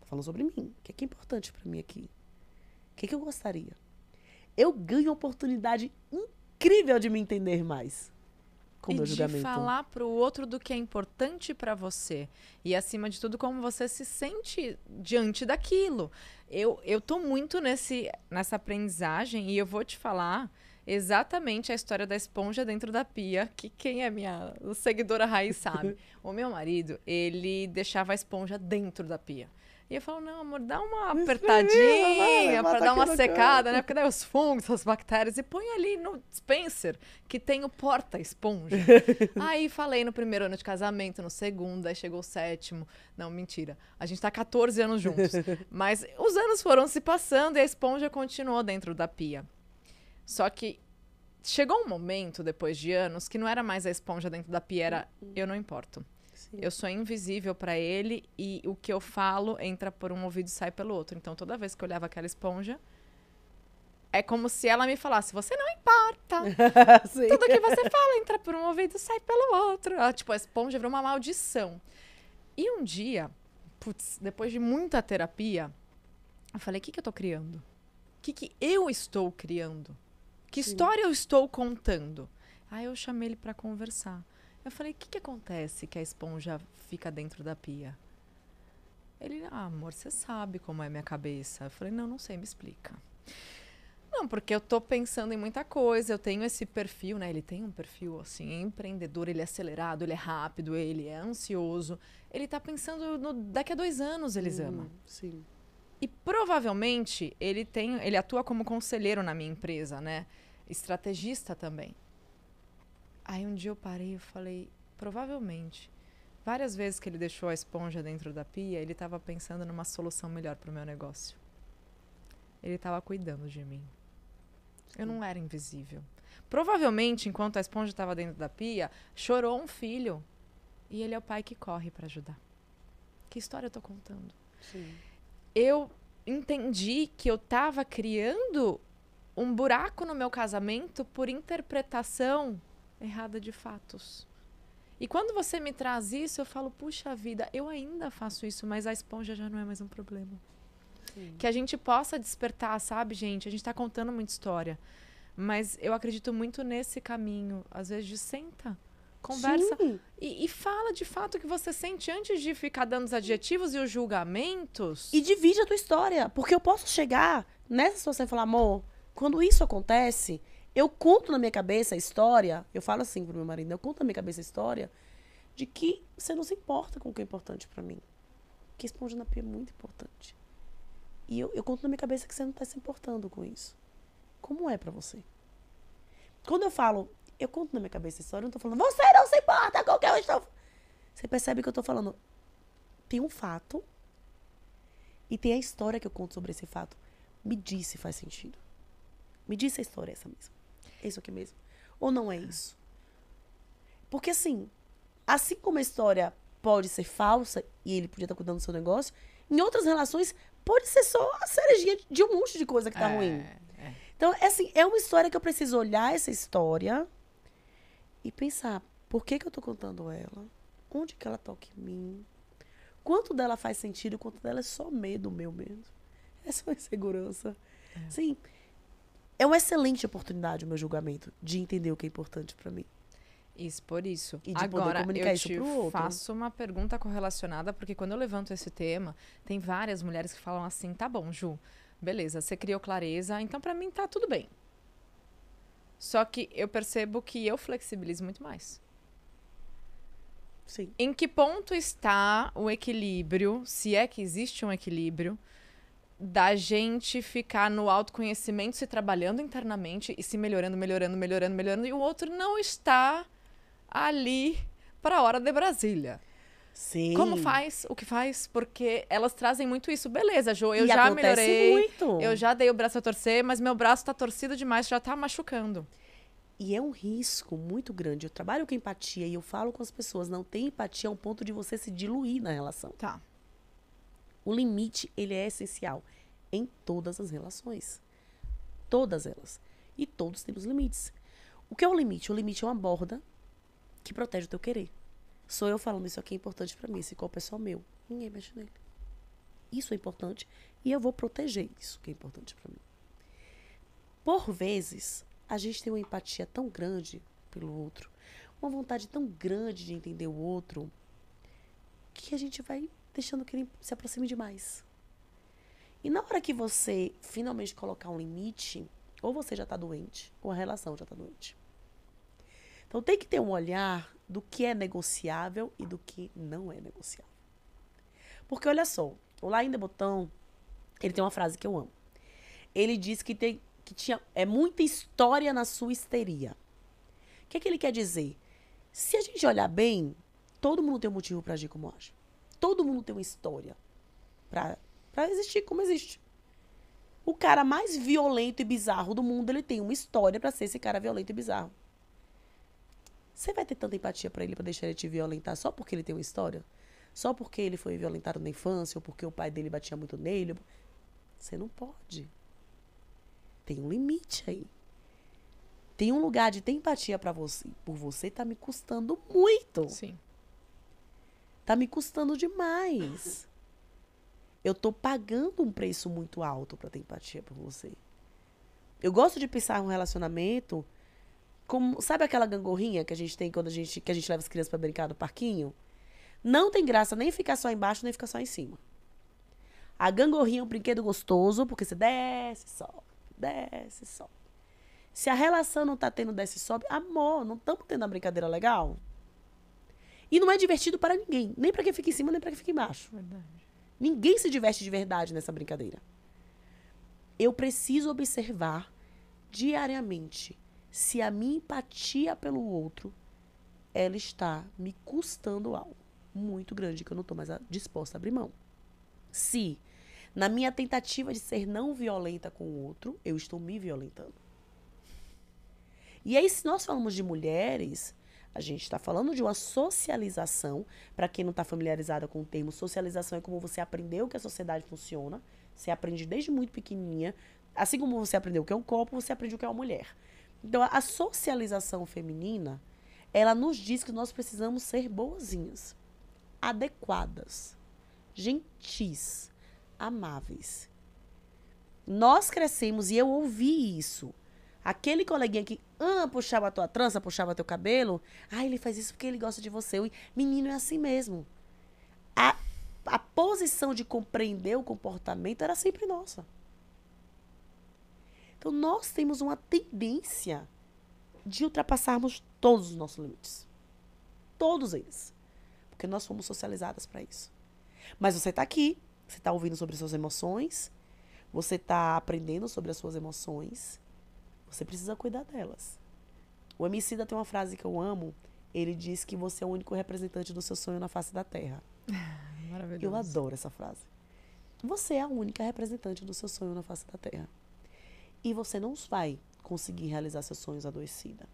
Tá falando sobre mim. O que é, que é importante para mim aqui? O que, é que eu gostaria? Eu ganho a oportunidade incrível de me entender mais com e meu de falar para o outro do que é importante para você e acima de tudo como você se sente diante daquilo. Eu eu tô muito nesse nessa aprendizagem e eu vou te falar exatamente a história da esponja dentro da pia, que quem é minha seguidora raiz sabe. [LAUGHS] o meu marido, ele deixava a esponja dentro da pia. E eu falo, não, amor, dá uma apertadinha para dar uma secada, né? Porque daí os fungos, as bactérias, e põe ali no dispenser, que tem o porta-esponja. [LAUGHS] aí falei no primeiro ano de casamento, no segundo, aí chegou o sétimo. Não, mentira. A gente tá 14 anos juntos. [LAUGHS] Mas os anos foram se passando e a esponja continuou dentro da pia. Só que chegou um momento, depois de anos, que não era mais a esponja dentro da pia, uhum. eu não importo. Sim. Eu sou invisível para ele e o que eu falo entra por um ouvido e sai pelo outro. Então toda vez que eu olhava aquela esponja, é como se ela me falasse: você não importa. [LAUGHS] Tudo que você fala entra por um ouvido e sai pelo outro. Ela, ah, tipo, a esponja virou uma maldição. E um dia, putz, depois de muita terapia, eu falei: o que, que eu tô criando? O que, que eu estou criando? Que Sim. história eu estou contando? Aí eu chamei ele para conversar. Eu falei: o que, que acontece que a esponja fica dentro da pia? Ele, ah, amor, você sabe como é minha cabeça. Eu falei: não, não sei, me explica. Não, porque eu tô pensando em muita coisa, eu tenho esse perfil, né? Ele tem um perfil assim, empreendedor, ele é acelerado, ele é rápido, ele é ansioso. Ele tá pensando no, daqui a dois anos, Elisama. Hum, sim. E provavelmente ele tem, ele atua como conselheiro na minha empresa, né? Estrategista também. Aí um dia eu parei e falei, provavelmente, várias vezes que ele deixou a esponja dentro da pia, ele estava pensando numa solução melhor para o meu negócio. Ele estava cuidando de mim. Sim. Eu não era invisível. Provavelmente, enquanto a esponja estava dentro da pia, chorou um filho. E ele é o pai que corre para ajudar. Que história eu estou contando? Sim eu entendi que eu estava criando um buraco no meu casamento por interpretação errada de fatos. E quando você me traz isso, eu falo, puxa vida, eu ainda faço isso, mas a esponja já não é mais um problema. Sim. Que a gente possa despertar, sabe, gente? A gente está contando muita história. Mas eu acredito muito nesse caminho. Às vezes de senta Conversa e, e, fala de fato o que você sente antes de ficar dando os adjetivos e os julgamentos. E divide a tua história, porque eu posso chegar nessa situação e falar, amor, quando isso acontece, eu conto na minha cabeça a história, eu falo assim pro meu marido, eu conto na minha cabeça a história de que você não se importa com o que é importante para mim. Que esponja na pia é muito importante. E eu, eu conto na minha cabeça que você não tá se importando com isso. Como é para você? Quando eu falo, eu conto na minha cabeça a história, eu não tô falando, você não se importa com o que eu estou. Você percebe que eu tô falando. Tem um fato e tem a história que eu conto sobre esse fato. Me diz se faz sentido. Me diz se a história é essa mesmo. É isso aqui mesmo. Ou não é, é. isso? Porque assim, assim como a história pode ser falsa e ele podia estar tá cuidando do seu negócio, em outras relações pode ser só a cerejinha de um monte de coisa que tá é, ruim. É. Então, é assim, é uma história que eu preciso olhar essa história e pensar por que, que eu estou contando ela, onde que ela toca em mim, quanto dela faz sentido, quanto dela é só medo meu mesmo, é só insegurança. É. Sim, é uma excelente oportunidade o meu julgamento de entender o que é importante para mim. Isso, por isso. E de Agora, poder comunicar eu isso pro outro. faço uma pergunta correlacionada, porque quando eu levanto esse tema, tem várias mulheres que falam assim, tá bom, Ju, beleza, você criou clareza, então para mim tá tudo bem. Só que eu percebo que eu flexibilizo muito mais. Sim. Em que ponto está o equilíbrio, se é que existe um equilíbrio, da gente ficar no autoconhecimento, se trabalhando internamente e se melhorando, melhorando, melhorando, melhorando, e o outro não está ali para a hora de Brasília. Sim. Como faz, o que faz, porque elas trazem muito isso. Beleza, Jo, eu e já melhorei. Muito. Eu já dei o braço a torcer, mas meu braço tá torcido demais, já tá machucando. E é um risco muito grande. Eu trabalho com empatia e eu falo com as pessoas, não tem empatia é um ponto de você se diluir na relação. Tá. O limite, ele é essencial em todas as relações. Todas elas. E todos temos limites. O que é o limite? O limite é uma borda que protege o teu querer. Sou eu falando isso aqui é importante para mim. Esse copo é só meu. Ninguém mexe nele. Isso é importante e eu vou proteger isso que é importante para mim. Por vezes, a gente tem uma empatia tão grande pelo outro, uma vontade tão grande de entender o outro, que a gente vai deixando que ele se aproxime demais. E na hora que você finalmente colocar um limite, ou você já está doente, ou a relação já está doente. Então tem que ter um olhar do que é negociável e do que não é negociável. Porque olha só, o Laína Botão, ele tem uma frase que eu amo. Ele diz que tem que tinha é muita história na sua histeria. O que é que ele quer dizer? Se a gente olhar bem, todo mundo tem um motivo para agir como age. Todo mundo tem uma história para para existir como existe. O cara mais violento e bizarro do mundo, ele tem uma história para ser esse cara violento e bizarro. Você vai ter tanta empatia para ele para deixar ele te violentar só porque ele tem uma história? Só porque ele foi violentado na infância ou porque o pai dele batia muito nele? Você não pode. Tem um limite aí. Tem um lugar de ter empatia para você, por você tá me custando muito. Sim. Tá me custando demais. Eu tô pagando um preço muito alto para ter empatia por você. Eu gosto de pensar um relacionamento como, sabe aquela gangorrinha que a gente tem quando a gente, que a gente leva as crianças para brincar no parquinho? Não tem graça nem ficar só embaixo, nem ficar só em cima. A gangorrinha é um brinquedo gostoso, porque você desce, sobe, desce, sobe. Se a relação não tá tendo desce e sobe, amor, não estamos tendo uma brincadeira legal? E não é divertido para ninguém, nem para quem fica em cima, nem para quem fica embaixo. Verdade. Ninguém se diverte de verdade nessa brincadeira. Eu preciso observar diariamente se a minha empatia pelo outro ela está me custando algo muito grande que eu não estou mais disposta a abrir mão. Se na minha tentativa de ser não violenta com o outro, eu estou me violentando. E aí, se nós falamos de mulheres, a gente está falando de uma socialização. Para quem não está familiarizada com o termo, socialização é como você aprendeu que a sociedade funciona. Você aprende desde muito pequenininha. Assim como você aprendeu o que é um copo, você aprende o que é uma mulher. Então, a socialização feminina, ela nos diz que nós precisamos ser boazinhas, adequadas, gentis, amáveis. Nós crescemos e eu ouvi isso. Aquele coleguinha que ah, puxava a tua trança, puxava teu cabelo, ah, ele faz isso porque ele gosta de você. menino é assim mesmo. A, a posição de compreender o comportamento era sempre nossa. Então, nós temos uma tendência de ultrapassarmos todos os nossos limites. Todos eles. Porque nós fomos socializadas para isso. Mas você está aqui, você está ouvindo sobre suas emoções, você está aprendendo sobre as suas emoções, você precisa cuidar delas. O Emicida tem uma frase que eu amo, ele diz que você é o único representante do seu sonho na face da Terra. [LAUGHS] Maravilhoso. Eu adoro essa frase. Você é a única representante do seu sonho na face da Terra. E você não vai conseguir realizar seus sonhos adoecida.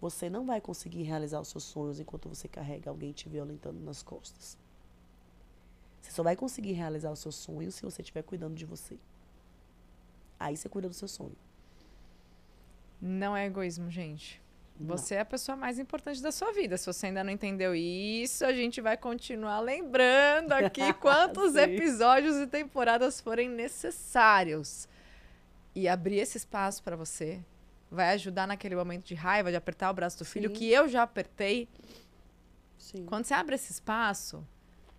Você não vai conseguir realizar os seus sonhos enquanto você carrega alguém te violentando nas costas. Você só vai conseguir realizar os seus sonhos se você estiver cuidando de você. Aí você cuida do seu sonho. Não é egoísmo, gente. Não. Você é a pessoa mais importante da sua vida. Se você ainda não entendeu isso, a gente vai continuar lembrando aqui [LAUGHS] quantos episódios e temporadas forem necessários e abrir esse espaço para você vai ajudar naquele momento de raiva, de apertar o braço do filho, Sim. que eu já apertei. Sim. Quando você abre esse espaço,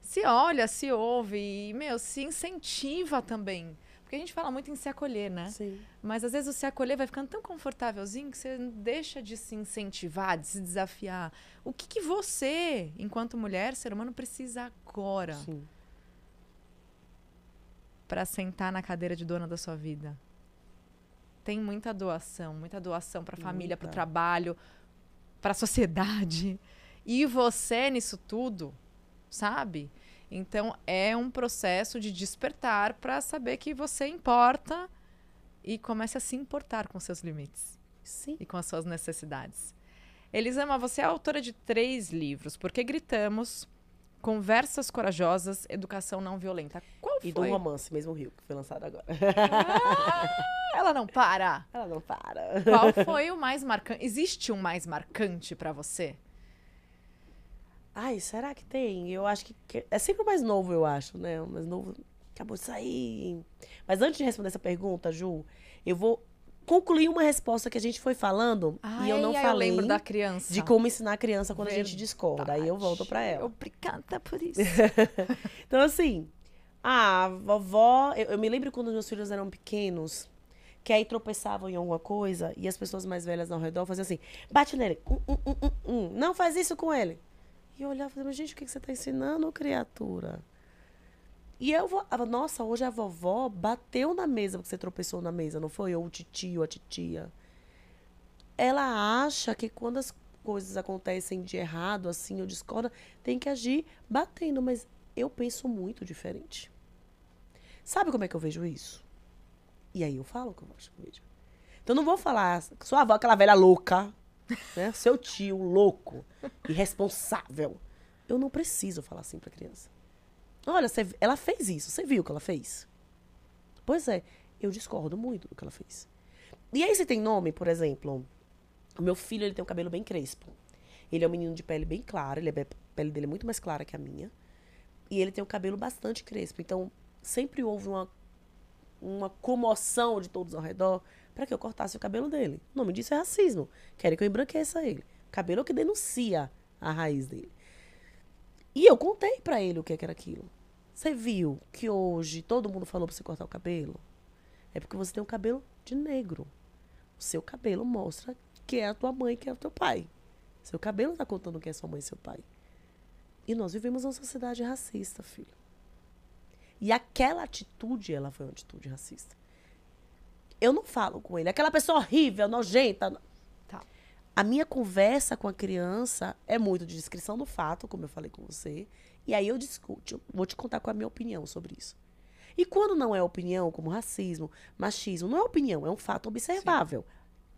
se olha, se ouve e, meu, se incentiva também. Porque a gente fala muito em se acolher, né? Sim. Mas às vezes o se acolher vai ficando tão confortávelzinho que você deixa de se incentivar, de se desafiar. O que, que você, enquanto mulher, ser humano, precisa agora? Sim. Para sentar na cadeira de dona da sua vida? tem muita doação, muita doação para a família, para o trabalho, para a sociedade. E você nisso tudo, sabe? Então é um processo de despertar para saber que você importa e comece a se importar com seus limites Sim. e com as suas necessidades. Elisama, você é autora de três livros, Porque Gritamos, Conversas Corajosas, Educação Não Violenta. Qual foi? E do romance, mesmo Rio, que foi lançado agora. Ah, ela não para. Ela não para. Qual foi o mais marcante? Existe um mais marcante para você? Ai, será que tem? Eu acho que, é sempre o mais novo, eu acho, né? O mais novo acabou de sair. Mas antes de responder essa pergunta, Ju, eu vou concluir uma resposta que a gente foi falando ai, e eu não ai, falei. Eu lembro da criança. De como ensinar a criança quando Verdade. a gente discorda. Aí eu volto para ela. Obrigada por [LAUGHS] isso. então, assim, a vovó. Eu, eu me lembro quando meus filhos eram pequenos que aí tropeçavam em alguma coisa e as pessoas mais velhas ao redor faziam assim: bate nele, um, um, um, um, não faz isso com ele. E eu olhava e gente, o que você está ensinando, criatura? E eu vou. Nossa, hoje a vovó bateu na mesa porque você tropeçou na mesa, não foi? Ou o titio, a titia. Ela acha que quando as coisas acontecem de errado, assim, ou discorda, tem que agir batendo, mas eu penso muito diferente. Sabe como é que eu vejo isso? E aí eu falo como eu acho que então, eu vejo. Então não vou falar, sua avó, é aquela velha louca, né? seu tio louco, irresponsável. Eu não preciso falar assim pra criança. Olha, ela fez isso, você viu o que ela fez? Pois é, eu discordo muito do que ela fez. E aí você tem nome, por exemplo, o meu filho ele tem um cabelo bem crespo. Ele é um menino de pele bem clara, ele é, a pele dele é muito mais clara que a minha. E ele tem um cabelo bastante crespo. Então, sempre houve uma, uma comoção de todos ao redor para que eu cortasse o cabelo dele. O nome disso é racismo. Querem que eu embranqueça ele. Cabelo que denuncia a raiz dele. E eu contei para ele o é que, era aquilo. Você viu que hoje todo mundo falou pra você cortar o cabelo? É porque você tem um cabelo de negro. O seu cabelo mostra que é a tua mãe, que é o teu pai. Seu cabelo tá contando que é sua mãe e seu pai. E nós vivemos uma sociedade racista, filho. E aquela atitude, ela foi uma atitude racista. Eu não falo com ele. Aquela pessoa horrível, nojenta. A minha conversa com a criança é muito de descrição do fato, como eu falei com você, e aí eu discuto, vou te contar qual é a minha opinião sobre isso. E quando não é opinião, como racismo, machismo, não é opinião, é um fato observável. Sim.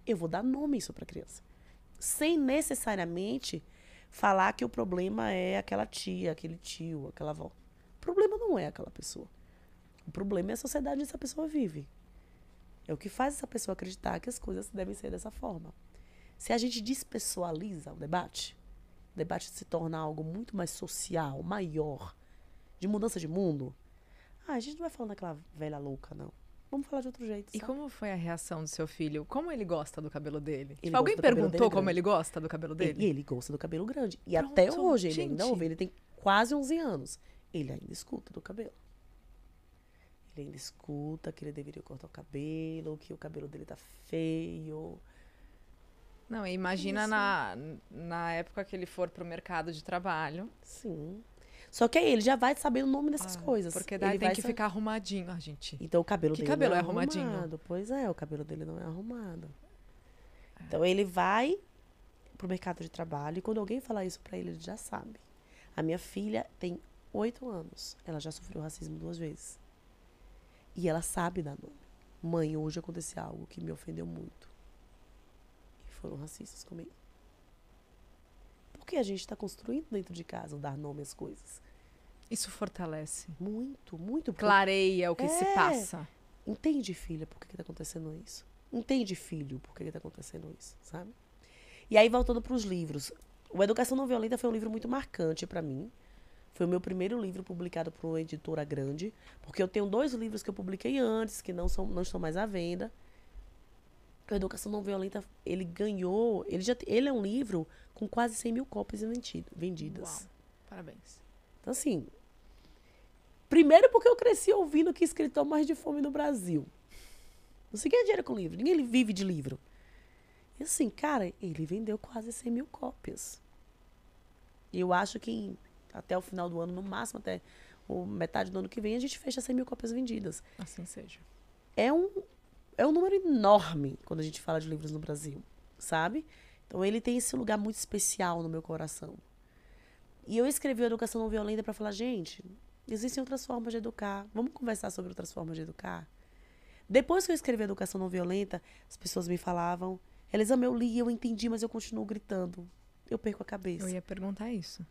Eu vou dar nome isso para a criança. Sem necessariamente falar que o problema é aquela tia, aquele tio, aquela avó. O problema não é aquela pessoa. O problema é a sociedade onde essa pessoa vive. É o que faz essa pessoa acreditar que as coisas devem ser dessa forma. Se a gente despessoaliza o debate, o debate se torna algo muito mais social, maior, de mudança de mundo. Ah, a gente não vai falar daquela velha louca, não. Vamos falar de outro jeito. E sabe? como foi a reação do seu filho? Como ele gosta do cabelo dele? tipo, alguém perguntou como grande. ele gosta do cabelo dele? Ele, ele gosta do cabelo grande. E Pronto, até hoje gente. ele ainda ouve. Ele tem quase 11 anos. Ele ainda escuta do cabelo. Ele ainda escuta que ele deveria cortar o cabelo, que o cabelo dele tá feio. Não, imagina na, na época que ele for pro mercado de trabalho. Sim. Só que aí ele já vai saber o nome dessas ah, coisas. Porque daí ele tem que saber. ficar arrumadinho, a gente. Então o cabelo que dele cabelo não é, é, arrumadinho? arrumado. Pois é, o cabelo dele não é arrumado. É. Então ele vai pro mercado de trabalho e quando alguém falar isso para ele, ele já sabe. A minha filha tem oito anos. Ela já sofreu racismo duas vezes. E ela sabe dar nome. Mãe, hoje aconteceu algo que me ofendeu muito foram racistas comigo. Porque a gente está construindo dentro de casa dar nome às coisas. Isso fortalece. Muito, muito. Clareia o que é. se passa. Entende, filha, por que está acontecendo isso? Entende, filho, por que está acontecendo isso, sabe? E aí, voltando para os livros. O Educação Não Violenta foi um livro muito marcante para mim. Foi o meu primeiro livro publicado por uma editora grande, porque eu tenho dois livros que eu publiquei antes, que não, são, não estão mais à venda, a Educação Não Violenta, ele ganhou. Ele, já, ele é um livro com quase 100 mil cópias vendido, vendidas. Uau, parabéns. Então, assim. Primeiro, porque eu cresci ouvindo que escritor mais de fome no Brasil. Não se ganha é dinheiro com livro. Ninguém vive de livro. E assim, cara, ele vendeu quase 100 mil cópias. E eu acho que até o final do ano, no máximo até metade do ano que vem, a gente fecha 100 mil cópias vendidas. Assim seja. É um, é um número enorme quando a gente fala de livros no Brasil, sabe? Então ele tem esse lugar muito especial no meu coração. E eu escrevi Educação Não Violenta para falar, gente, existem outras formas de educar. Vamos conversar sobre outras formas de educar? Depois que eu escrevi Educação Não Violenta, as pessoas me falavam, elas eu li, eu entendi, mas eu continuo gritando. Eu perco a cabeça. Eu ia perguntar isso.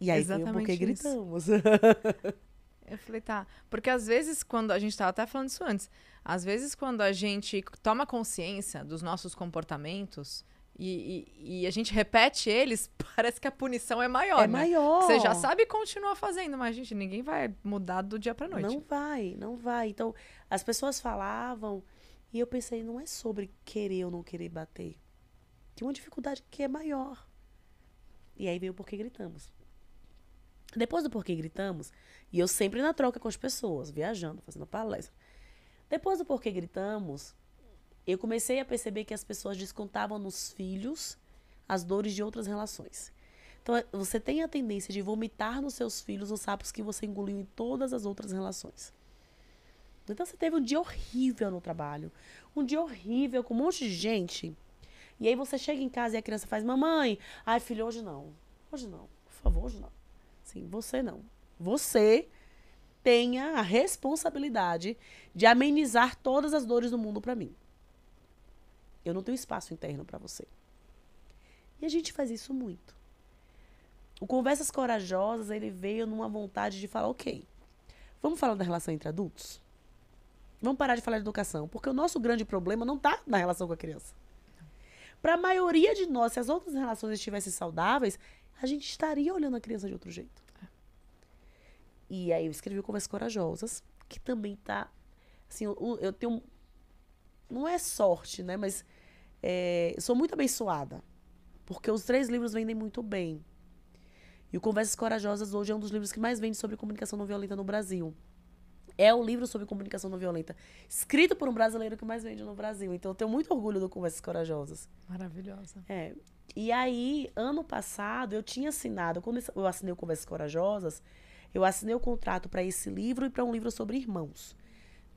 E aí Exatamente eu porque gritamos. [LAUGHS] Eu falei, tá. Porque às vezes, quando a gente estava até falando isso antes, às vezes, quando a gente toma consciência dos nossos comportamentos e, e, e a gente repete eles, [LAUGHS] parece que a punição é maior. É né? maior. Você já sabe e continua fazendo, mas, gente, ninguém vai mudar do dia pra noite. Não vai, não vai. Então, as pessoas falavam e eu pensei, não é sobre querer ou não querer bater. Tem uma dificuldade que é maior. E aí veio porque gritamos. Depois do Porquê Gritamos, e eu sempre na troca com as pessoas, viajando, fazendo palestra. Depois do Porquê Gritamos, eu comecei a perceber que as pessoas descontavam nos filhos as dores de outras relações. Então, é, você tem a tendência de vomitar nos seus filhos os sapos que você engoliu em todas as outras relações. Então, você teve um dia horrível no trabalho, um dia horrível com um monte de gente. E aí você chega em casa e a criança faz: Mamãe, ai filho, hoje não, hoje não, por favor, hoje não sim você não. Você tenha a responsabilidade de amenizar todas as dores do mundo para mim. Eu não tenho espaço interno para você. E a gente faz isso muito. O Conversas Corajosas, ele veio numa vontade de falar, ok, vamos falar da relação entre adultos? Vamos parar de falar de educação, porque o nosso grande problema não está na relação com a criança. Para a maioria de nós, se as outras relações estivessem saudáveis, a gente estaria olhando a criança de outro jeito. É. E aí eu escrevi Conversas Corajosas, que também tá. Assim, eu, eu tenho. Não é sorte, né? Mas é, eu sou muito abençoada. Porque os três livros vendem muito bem. E o Conversas Corajosas hoje é um dos livros que mais vende sobre comunicação não violenta no Brasil. É o livro sobre comunicação não violenta, escrito por um brasileiro que mais vende no Brasil. Então eu tenho muito orgulho do Conversas Corajosas. Maravilhosa. É. E aí, ano passado, eu tinha assinado, quando eu assinei o Conversas Corajosas, eu assinei o contrato para esse livro e para um livro sobre irmãos.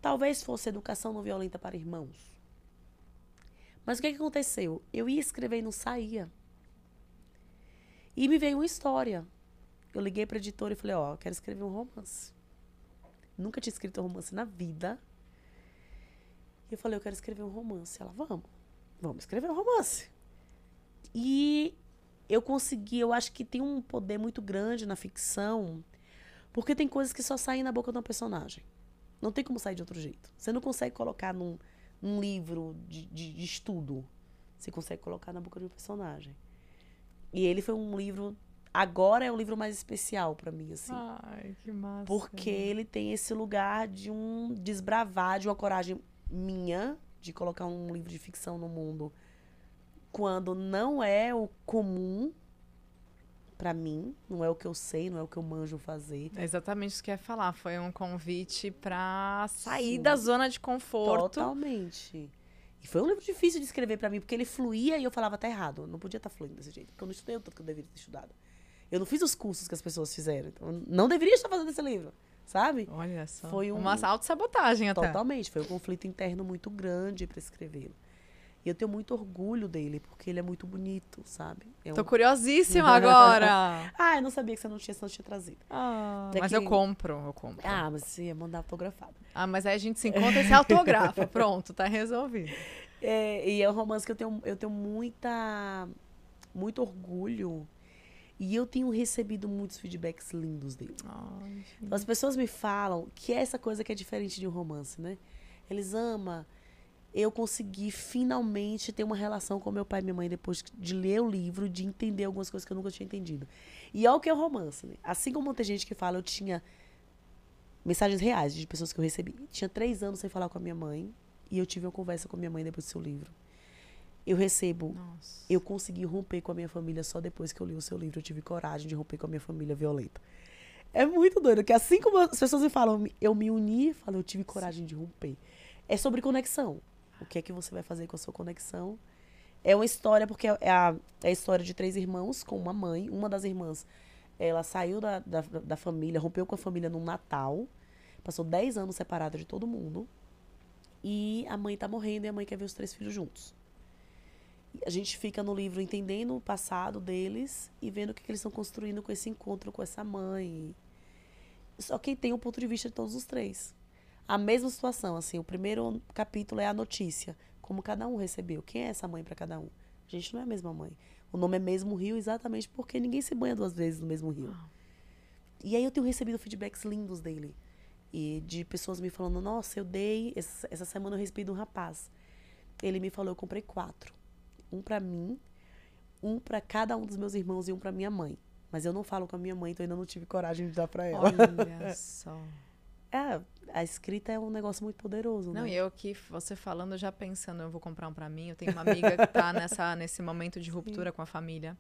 Talvez fosse Educação Não Violenta para Irmãos. Mas o que, que aconteceu? Eu ia escrever e não saía. E me veio uma história. Eu liguei para editora e falei: Ó, oh, quero escrever um romance. Nunca tinha escrito um romance na vida. E eu falei: Eu quero escrever um romance. Ela: Vamos, vamos escrever um romance. E eu consegui, eu acho que tem um poder muito grande na ficção, porque tem coisas que só saem na boca de um personagem. Não tem como sair de outro jeito. Você não consegue colocar num, num livro de, de, de estudo. Você consegue colocar na boca de um personagem. E ele foi um livro. Agora é o livro mais especial para mim, assim. Ai, que massa. Porque ele tem esse lugar de um desbravar, de uma coragem minha de colocar um livro de ficção no mundo quando não é o comum para mim, não é o que eu sei, não é o que eu manjo fazer. É exatamente isso que eu ia falar, foi um convite para sair Sim. da zona de conforto. Totalmente. E foi um livro difícil de escrever para mim, porque ele fluía e eu falava tá errado, eu não podia estar tá fluindo desse jeito, porque eu não estudei o tanto que eu deveria ter estudado. Eu não fiz os cursos que as pessoas fizeram, então não deveria estar fazendo esse livro, sabe? Olha só. Foi um... uma auto-sabotagem até. Totalmente, foi um conflito interno muito grande para escrevê-lo. E eu tenho muito orgulho dele, porque ele é muito bonito, sabe? Eu... É Tô curiosíssima uhum. agora! [LAUGHS] ah, eu não sabia que você não tinha, não tinha trazido. Ah, mas eu compro, eu compro. Ah, mas você ia mandar autografado. Ah, mas aí a gente se encontra e se autografa. [LAUGHS] Pronto, tá resolvido. É, e é um romance que eu tenho, eu tenho muita, muito orgulho. E eu tenho recebido muitos feedbacks lindos dele. Ai, então, as pessoas me falam que é essa coisa que é diferente de um romance, né? Eles amam eu consegui finalmente ter uma relação com meu pai e minha mãe depois de ler o livro, de entender algumas coisas que eu nunca tinha entendido. E olha o que é o romance, né? Assim como tem gente que fala, eu tinha mensagens reais de pessoas que eu recebi. Tinha três anos sem falar com a minha mãe e eu tive uma conversa com a minha mãe depois do seu livro. Eu recebo, Nossa. eu consegui romper com a minha família só depois que eu li o seu livro. Eu tive coragem de romper com a minha família violenta. É muito doido, que assim como as pessoas me falam, eu me uni, falo, eu tive coragem Sim. de romper. É sobre conexão. O que é que você vai fazer com a sua conexão? É uma história, porque é a, é a história de três irmãos com uma mãe. Uma das irmãs, ela saiu da, da, da família, rompeu com a família no Natal. Passou dez anos separada de todo mundo. E a mãe tá morrendo e a mãe quer ver os três filhos juntos. A gente fica no livro entendendo o passado deles e vendo o que, que eles estão construindo com esse encontro com essa mãe. Só que tem o ponto de vista de todos os três a mesma situação, assim, o primeiro capítulo é a notícia, como cada um recebeu, quem é essa mãe para cada um? A gente não é a mesma mãe. O nome é mesmo rio exatamente porque ninguém se banha duas vezes no mesmo rio. Ah. E aí eu tenho recebido feedbacks lindos dele. E de pessoas me falando, nossa, eu dei, essa semana eu recebi de um rapaz. Ele me falou, eu comprei quatro. Um para mim, um para cada um dos meus irmãos e um para minha mãe. Mas eu não falo com a minha mãe, então ainda não tive coragem de dar para ela. Olha só. [LAUGHS] É, a escrita é um negócio muito poderoso, Não, né? e eu aqui, você falando, já pensando, eu vou comprar um para mim. Eu tenho uma amiga que tá [LAUGHS] nessa, nesse momento de ruptura Sim. com a família.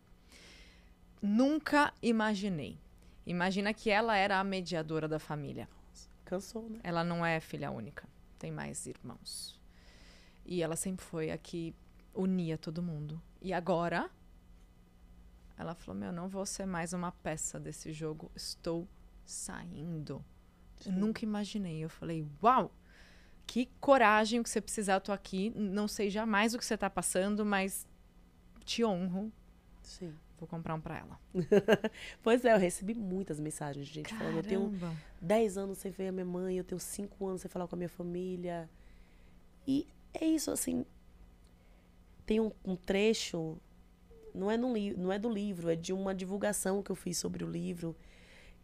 Nunca imaginei. Imagina que ela era a mediadora da família. Nossa, cansou, né? Ela não é filha única, tem mais irmãos. E ela sempre foi a que unia todo mundo. E agora, ela falou: Meu, não vou ser mais uma peça desse jogo, estou saindo. Sim. Eu nunca imaginei. Eu falei, uau! Que coragem o que você precisar, eu tô aqui. Não sei jamais o que você tá passando, mas te honro. Sim. Vou comprar um pra ela. [LAUGHS] pois é, eu recebi muitas mensagens de gente Caramba. falando: eu tenho 10 anos sem ver a minha mãe, eu tenho 5 anos sem falar com a minha família. E é isso, assim. Tem um, um trecho, não é, não é do livro, é de uma divulgação que eu fiz sobre o livro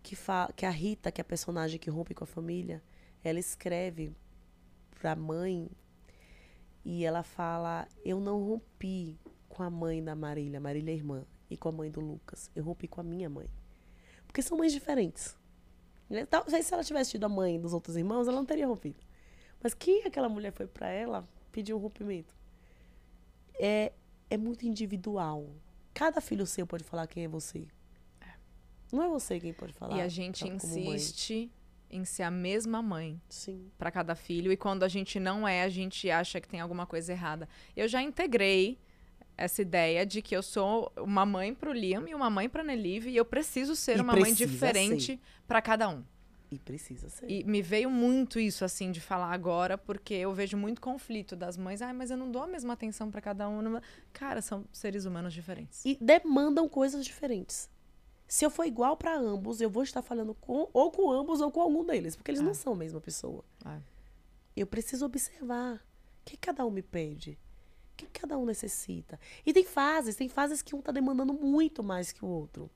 que, que a Rita, que é a personagem que rompe com a família, ela escreve para a mãe e ela fala: Eu não rompi com a mãe da Marília, Marília é irmã, e com a mãe do Lucas. Eu rompi com a minha mãe. Porque são mães diferentes. Né? Talvez se ela tivesse tido a mãe dos outros irmãos, ela não teria rompido. Mas quem é aquela mulher foi para ela pedir um rompimento? É, é muito individual. Cada filho seu pode falar quem é você. Não é você quem pode falar. E a tá gente tá insiste em ser a mesma mãe para cada filho. E quando a gente não é, a gente acha que tem alguma coisa errada. Eu já integrei essa ideia de que eu sou uma mãe para o Liam e uma mãe para Nelive e eu preciso ser e uma mãe diferente para cada um. E precisa ser. E me veio muito isso, assim, de falar agora, porque eu vejo muito conflito das mães. Ai, ah, mas eu não dou a mesma atenção para cada um. Cara, são seres humanos diferentes. E demandam coisas diferentes. Se eu for igual para ambos, eu vou estar falando com ou com ambos ou com algum deles, porque eles não é. são a mesma pessoa. É. Eu preciso observar o que cada um me pede, o que cada um necessita. E tem fases, tem fases que um está demandando muito mais que o outro.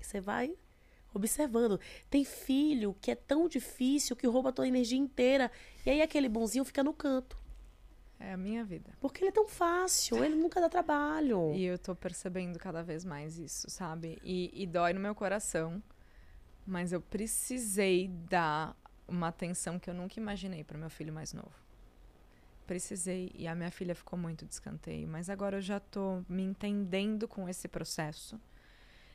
Você vai observando. Tem filho que é tão difícil que rouba a tua energia inteira. E aí aquele bonzinho fica no canto. É a minha vida. Porque ele é tão fácil, ele nunca dá trabalho. [LAUGHS] E eu tô percebendo cada vez mais isso, sabe? E, e dói no meu coração, mas eu precisei dar uma atenção que eu nunca imaginei para meu filho mais novo. Precisei e a minha filha ficou muito de escanteio, mas agora eu já tô me entendendo com esse processo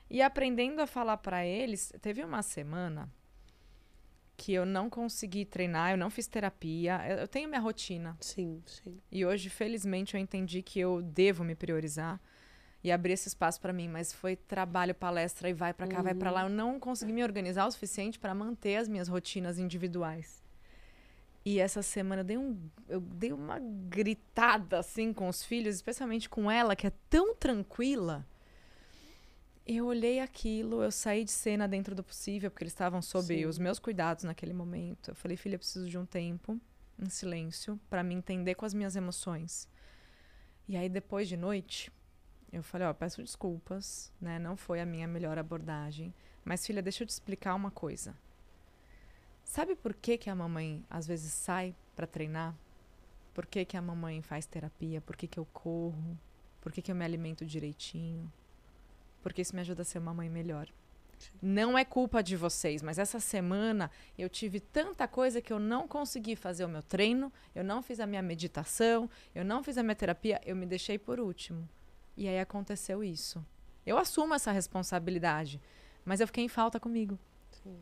e aprendendo a falar para eles. Teve uma semana que eu não consegui treinar, eu não fiz terapia, eu tenho minha rotina. Sim, sim. E hoje, felizmente, eu entendi que eu devo me priorizar e abrir esse espaço para mim, mas foi trabalho, palestra e vai para cá, uhum. vai para lá. Eu uhum. não consegui me organizar o suficiente para manter as minhas rotinas individuais. E essa semana eu dei, um, eu dei uma gritada assim com os filhos, especialmente com ela, que é tão tranquila eu olhei aquilo, eu saí de cena dentro do possível, porque eles estavam sob Sim. os meus cuidados naquele momento. Eu falei, filha, eu preciso de um tempo em silêncio para me entender com as minhas emoções. E aí depois de noite, eu falei, ó, oh, peço desculpas, né? Não foi a minha melhor abordagem, mas filha, deixa eu te explicar uma coisa. Sabe por que que a mamãe às vezes sai para treinar? Por que que a mamãe faz terapia? Por que que eu corro? Por que que eu me alimento direitinho? porque isso me ajuda a ser uma mãe melhor. Não é culpa de vocês, mas essa semana eu tive tanta coisa que eu não consegui fazer o meu treino, eu não fiz a minha meditação, eu não fiz a minha terapia, eu me deixei por último. E aí aconteceu isso. Eu assumo essa responsabilidade, mas eu fiquei em falta comigo. Sim.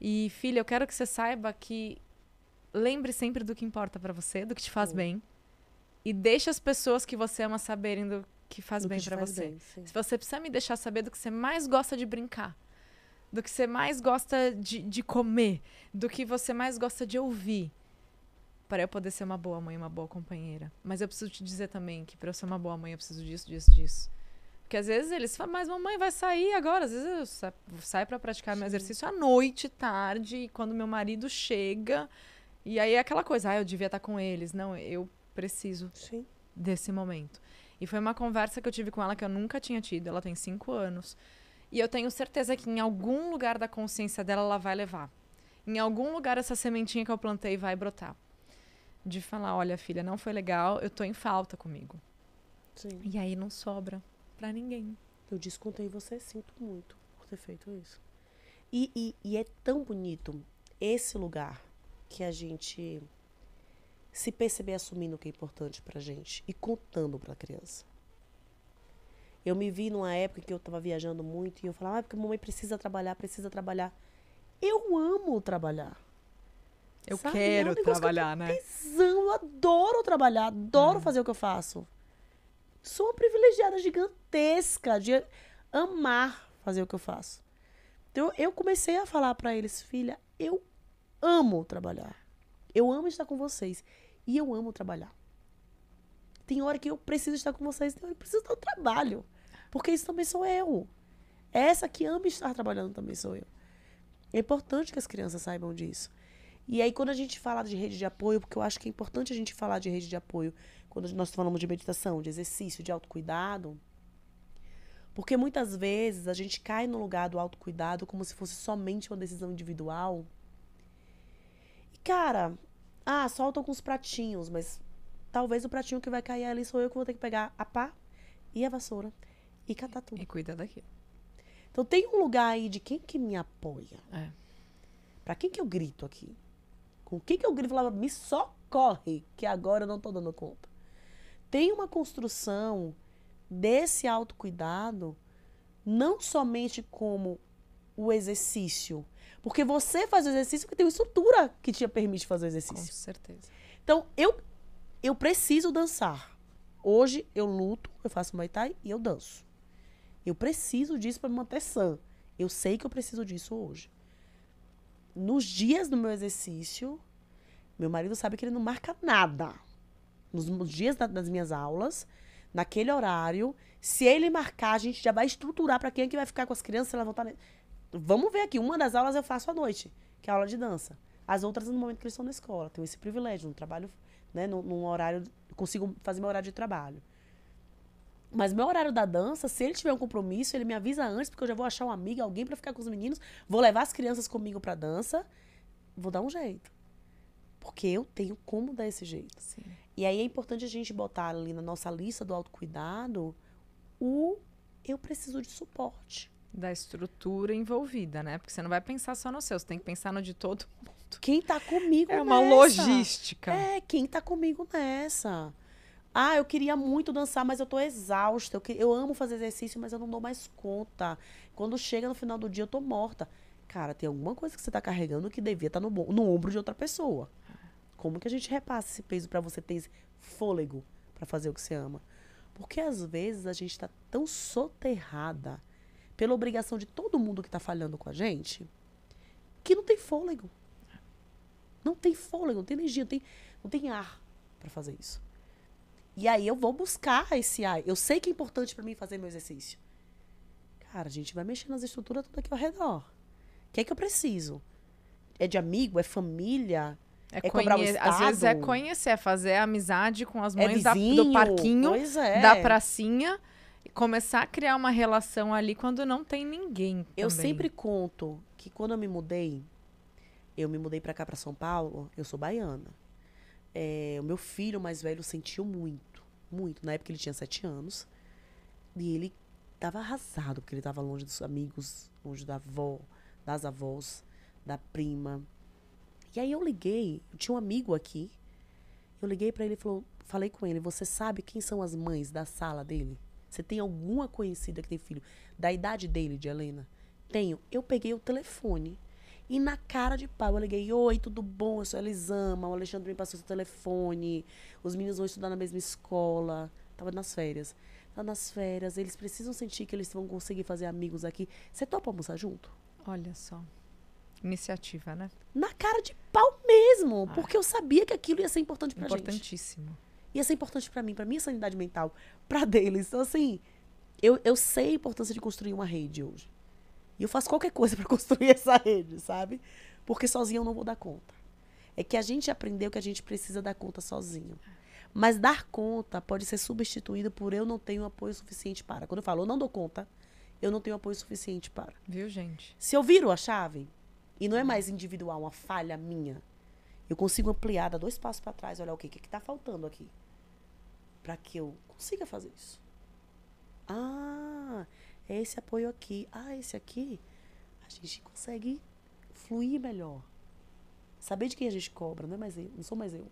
E filha, eu quero que você saiba que lembre sempre do que importa para você, do que te faz Sim. bem, e deixe as pessoas que você ama saberem do que faz do bem para você. Bem, Se você precisa me deixar saber do que você mais gosta de brincar, do que você mais gosta de, de comer, do que você mais gosta de ouvir, para eu poder ser uma boa mãe, uma boa companheira. Mas eu preciso te dizer também que para eu ser uma boa mãe, eu preciso disso, disso, disso. Porque às vezes eles falam, mas mamãe vai sair agora. Às vezes eu sa saio para praticar Sim. meu exercício à noite, tarde, e quando meu marido chega. E aí é aquela coisa, ah, eu devia estar tá com eles. Não, eu preciso Sim. desse momento. E foi uma conversa que eu tive com ela que eu nunca tinha tido. Ela tem cinco anos. E eu tenho certeza que em algum lugar da consciência dela ela vai levar. Em algum lugar essa sementinha que eu plantei vai brotar. De falar, olha, filha, não foi legal, eu tô em falta comigo. Sim. E aí não sobra para ninguém. Eu descontei você, sinto muito por ter feito isso. E, e, e é tão bonito esse lugar que a gente se perceber assumindo o que é importante para gente e contando para a criança. Eu me vi numa época em que eu estava viajando muito e eu falava, ah, porque a mamãe precisa trabalhar, precisa trabalhar. Eu amo trabalhar. Eu Sabe? É quero é um trabalhar, que eu né? Tesão, eu adoro trabalhar, adoro é. fazer o que eu faço. Sou uma privilegiada gigantesca de amar fazer o que eu faço. Então eu comecei a falar para eles, filha, eu amo trabalhar. Eu amo estar com vocês. E eu amo trabalhar. Tem hora que eu preciso estar com vocês, tem hora que eu preciso estar no trabalho. Porque isso também sou eu. Essa que ama estar trabalhando também sou eu. É importante que as crianças saibam disso. E aí, quando a gente fala de rede de apoio, porque eu acho que é importante a gente falar de rede de apoio quando nós falamos de meditação, de exercício, de autocuidado. Porque muitas vezes a gente cai no lugar do autocuidado como se fosse somente uma decisão individual cara, ah, solta alguns pratinhos, mas talvez o pratinho que vai cair ali sou eu que vou ter que pegar a pá e a vassoura e catar tudo. E cuidar daquilo. Então tem um lugar aí de quem que me apoia. É. Pra quem que eu grito aqui? Com quem que eu grito e falava, me socorre, que agora eu não tô dando conta. Tem uma construção desse autocuidado, não somente como o exercício porque você faz o exercício porque tem uma estrutura que te permite fazer o exercício. Com certeza. Então, eu, eu preciso dançar. Hoje eu luto, eu faço Muay Thai e eu danço. Eu preciso disso para me manter sã. Eu sei que eu preciso disso hoje. Nos dias do meu exercício, meu marido sabe que ele não marca nada. Nos, nos dias da, das minhas aulas, naquele horário, se ele marcar, a gente já vai estruturar para quem é que vai ficar com as crianças, se ela voltar. Né? Vamos ver aqui, uma das aulas eu faço à noite, que é a aula de dança. As outras no momento que eles estão na escola. Tenho esse privilégio, no trabalho, né, num, num horário, consigo fazer meu horário de trabalho. Mas meu horário da dança, se ele tiver um compromisso, ele me avisa antes, porque eu já vou achar uma amiga, alguém para ficar com os meninos, vou levar as crianças comigo para dança, vou dar um jeito. Porque eu tenho como dar esse jeito. Sim. E aí é importante a gente botar ali na nossa lista do autocuidado o eu preciso de suporte da estrutura envolvida, né? Porque você não vai pensar só no seu, você tem que pensar no de todo mundo. Quem tá comigo é nessa? É uma logística. É, quem tá comigo nessa? Ah, eu queria muito dançar, mas eu tô exausta. Eu, que... eu amo fazer exercício, mas eu não dou mais conta. Quando chega no final do dia, eu tô morta. Cara, tem alguma coisa que você tá carregando que devia estar tá no, no ombro de outra pessoa. Como que a gente repassa esse peso para você ter esse fôlego para fazer o que você ama? Porque às vezes a gente tá tão soterrada pela obrigação de todo mundo que está falhando com a gente, que não tem fôlego. Não tem fôlego, não tem energia, não tem, não tem ar para fazer isso. E aí eu vou buscar esse ar. Eu sei que é importante para mim fazer meu exercício. Cara, a gente vai mexer nas estruturas tudo aqui ao redor. O que é que eu preciso? É de amigo? É família? É, é cobrar o Às vezes é conhecer, é fazer amizade com as é mães é da, do parquinho, é. da pracinha começar a criar uma relação ali quando não tem ninguém. Também. Eu sempre conto que quando eu me mudei, eu me mudei para cá, para São Paulo, eu sou baiana. É, o meu filho mais velho sentiu muito, muito. Na época ele tinha sete anos. E ele tava arrasado, porque ele tava longe dos amigos, longe da avó, das avós, da prima. E aí eu liguei, eu tinha um amigo aqui. Eu liguei para ele e falei com ele, você sabe quem são as mães da sala dele? Você tem alguma conhecida que tem filho da idade dele, de Helena? Tenho. Eu peguei o telefone e na cara de pau eu liguei: Oi, tudo bom? Eu sou a Elisama. O Alexandre me passou seu telefone. Os meninos vão estudar na mesma escola. Tava nas férias. Tava nas férias. Eles precisam sentir que eles vão conseguir fazer amigos aqui. Você topa almoçar junto? Olha só. Iniciativa, né? Na cara de pau mesmo. Ah. Porque eu sabia que aquilo ia ser importante pra Importantíssimo. gente. Importantíssimo. E isso é importante para mim, para minha sanidade mental, para deles. Então, assim, eu, eu sei a importância de construir uma rede hoje. E eu faço qualquer coisa [LAUGHS] para construir essa rede, sabe? Porque sozinho eu não vou dar conta. É que a gente aprendeu que a gente precisa dar conta sozinho. Mas dar conta pode ser substituída por eu não tenho apoio suficiente para. Quando eu falo eu não dou conta, eu não tenho apoio suficiente para. Viu, gente? Se eu viro a chave, e não é mais individual, uma falha minha, eu consigo ampliar, dar dois passos para trás, olhar o que está faltando aqui para que eu consiga fazer isso. Ah, é esse apoio aqui. Ah, esse aqui. A gente consegue fluir melhor. Saber de quem a gente cobra, não é mais eu, não sou mais eu.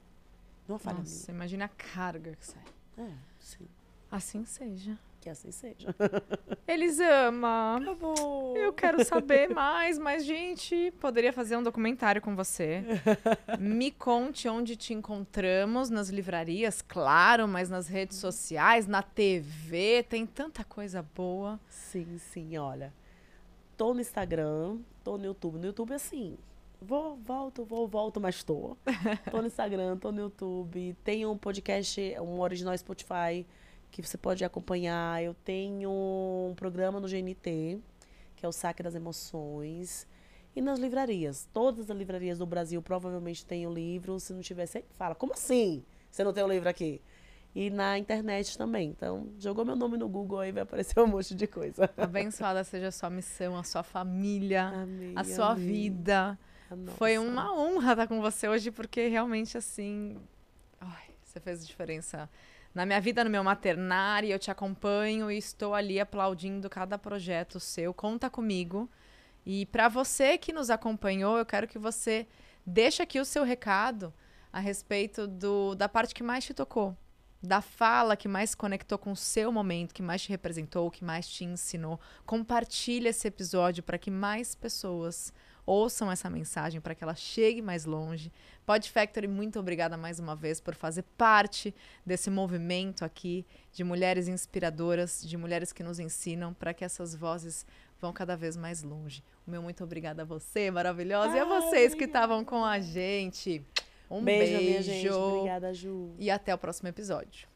Não é falha Nossa, minha. imagina a carga que sai. É, sim. Assim seja. Que assim seja. Eles amam. Eu quero saber mais, mas, gente, poderia fazer um documentário com você. Me conte onde te encontramos, nas livrarias, claro, mas nas redes sociais, na TV, tem tanta coisa boa. Sim, sim, olha. Tô no Instagram, tô no YouTube. No YouTube, assim, vou, volto, vou, volto, mas tô. [LAUGHS] Tô no Instagram, tô no YouTube. Tem um podcast, um original Spotify que você pode acompanhar. Eu tenho um programa no GNT, que é o Saque das Emoções. E nas livrarias. Todas as livrarias do Brasil provavelmente têm o livro. Se não tiver, você fala, como assim? Você não tem o livro aqui? E na internet também. Então, jogou meu nome no Google aí, vai aparecer um monte de coisa. [LAUGHS] Abençoada seja a sua missão, a sua família, amém, a sua amém. vida. Foi uma honra estar com você hoje, porque realmente, assim, ai, você fez diferença na minha vida, no meu maternário, eu te acompanho e estou ali aplaudindo cada projeto seu. Conta comigo. E para você que nos acompanhou, eu quero que você deixe aqui o seu recado a respeito do, da parte que mais te tocou, da fala que mais conectou com o seu momento, que mais te representou, que mais te ensinou. Compartilhe esse episódio para que mais pessoas Ouçam essa mensagem para que ela chegue mais longe. Pod Factory, muito obrigada mais uma vez por fazer parte desse movimento aqui de mulheres inspiradoras, de mulheres que nos ensinam para que essas vozes vão cada vez mais longe. O meu muito obrigada a você, maravilhosa, Ai, e a vocês que estavam com a gente. Um beijo. beijo. Gente. Obrigada, Ju. E até o próximo episódio.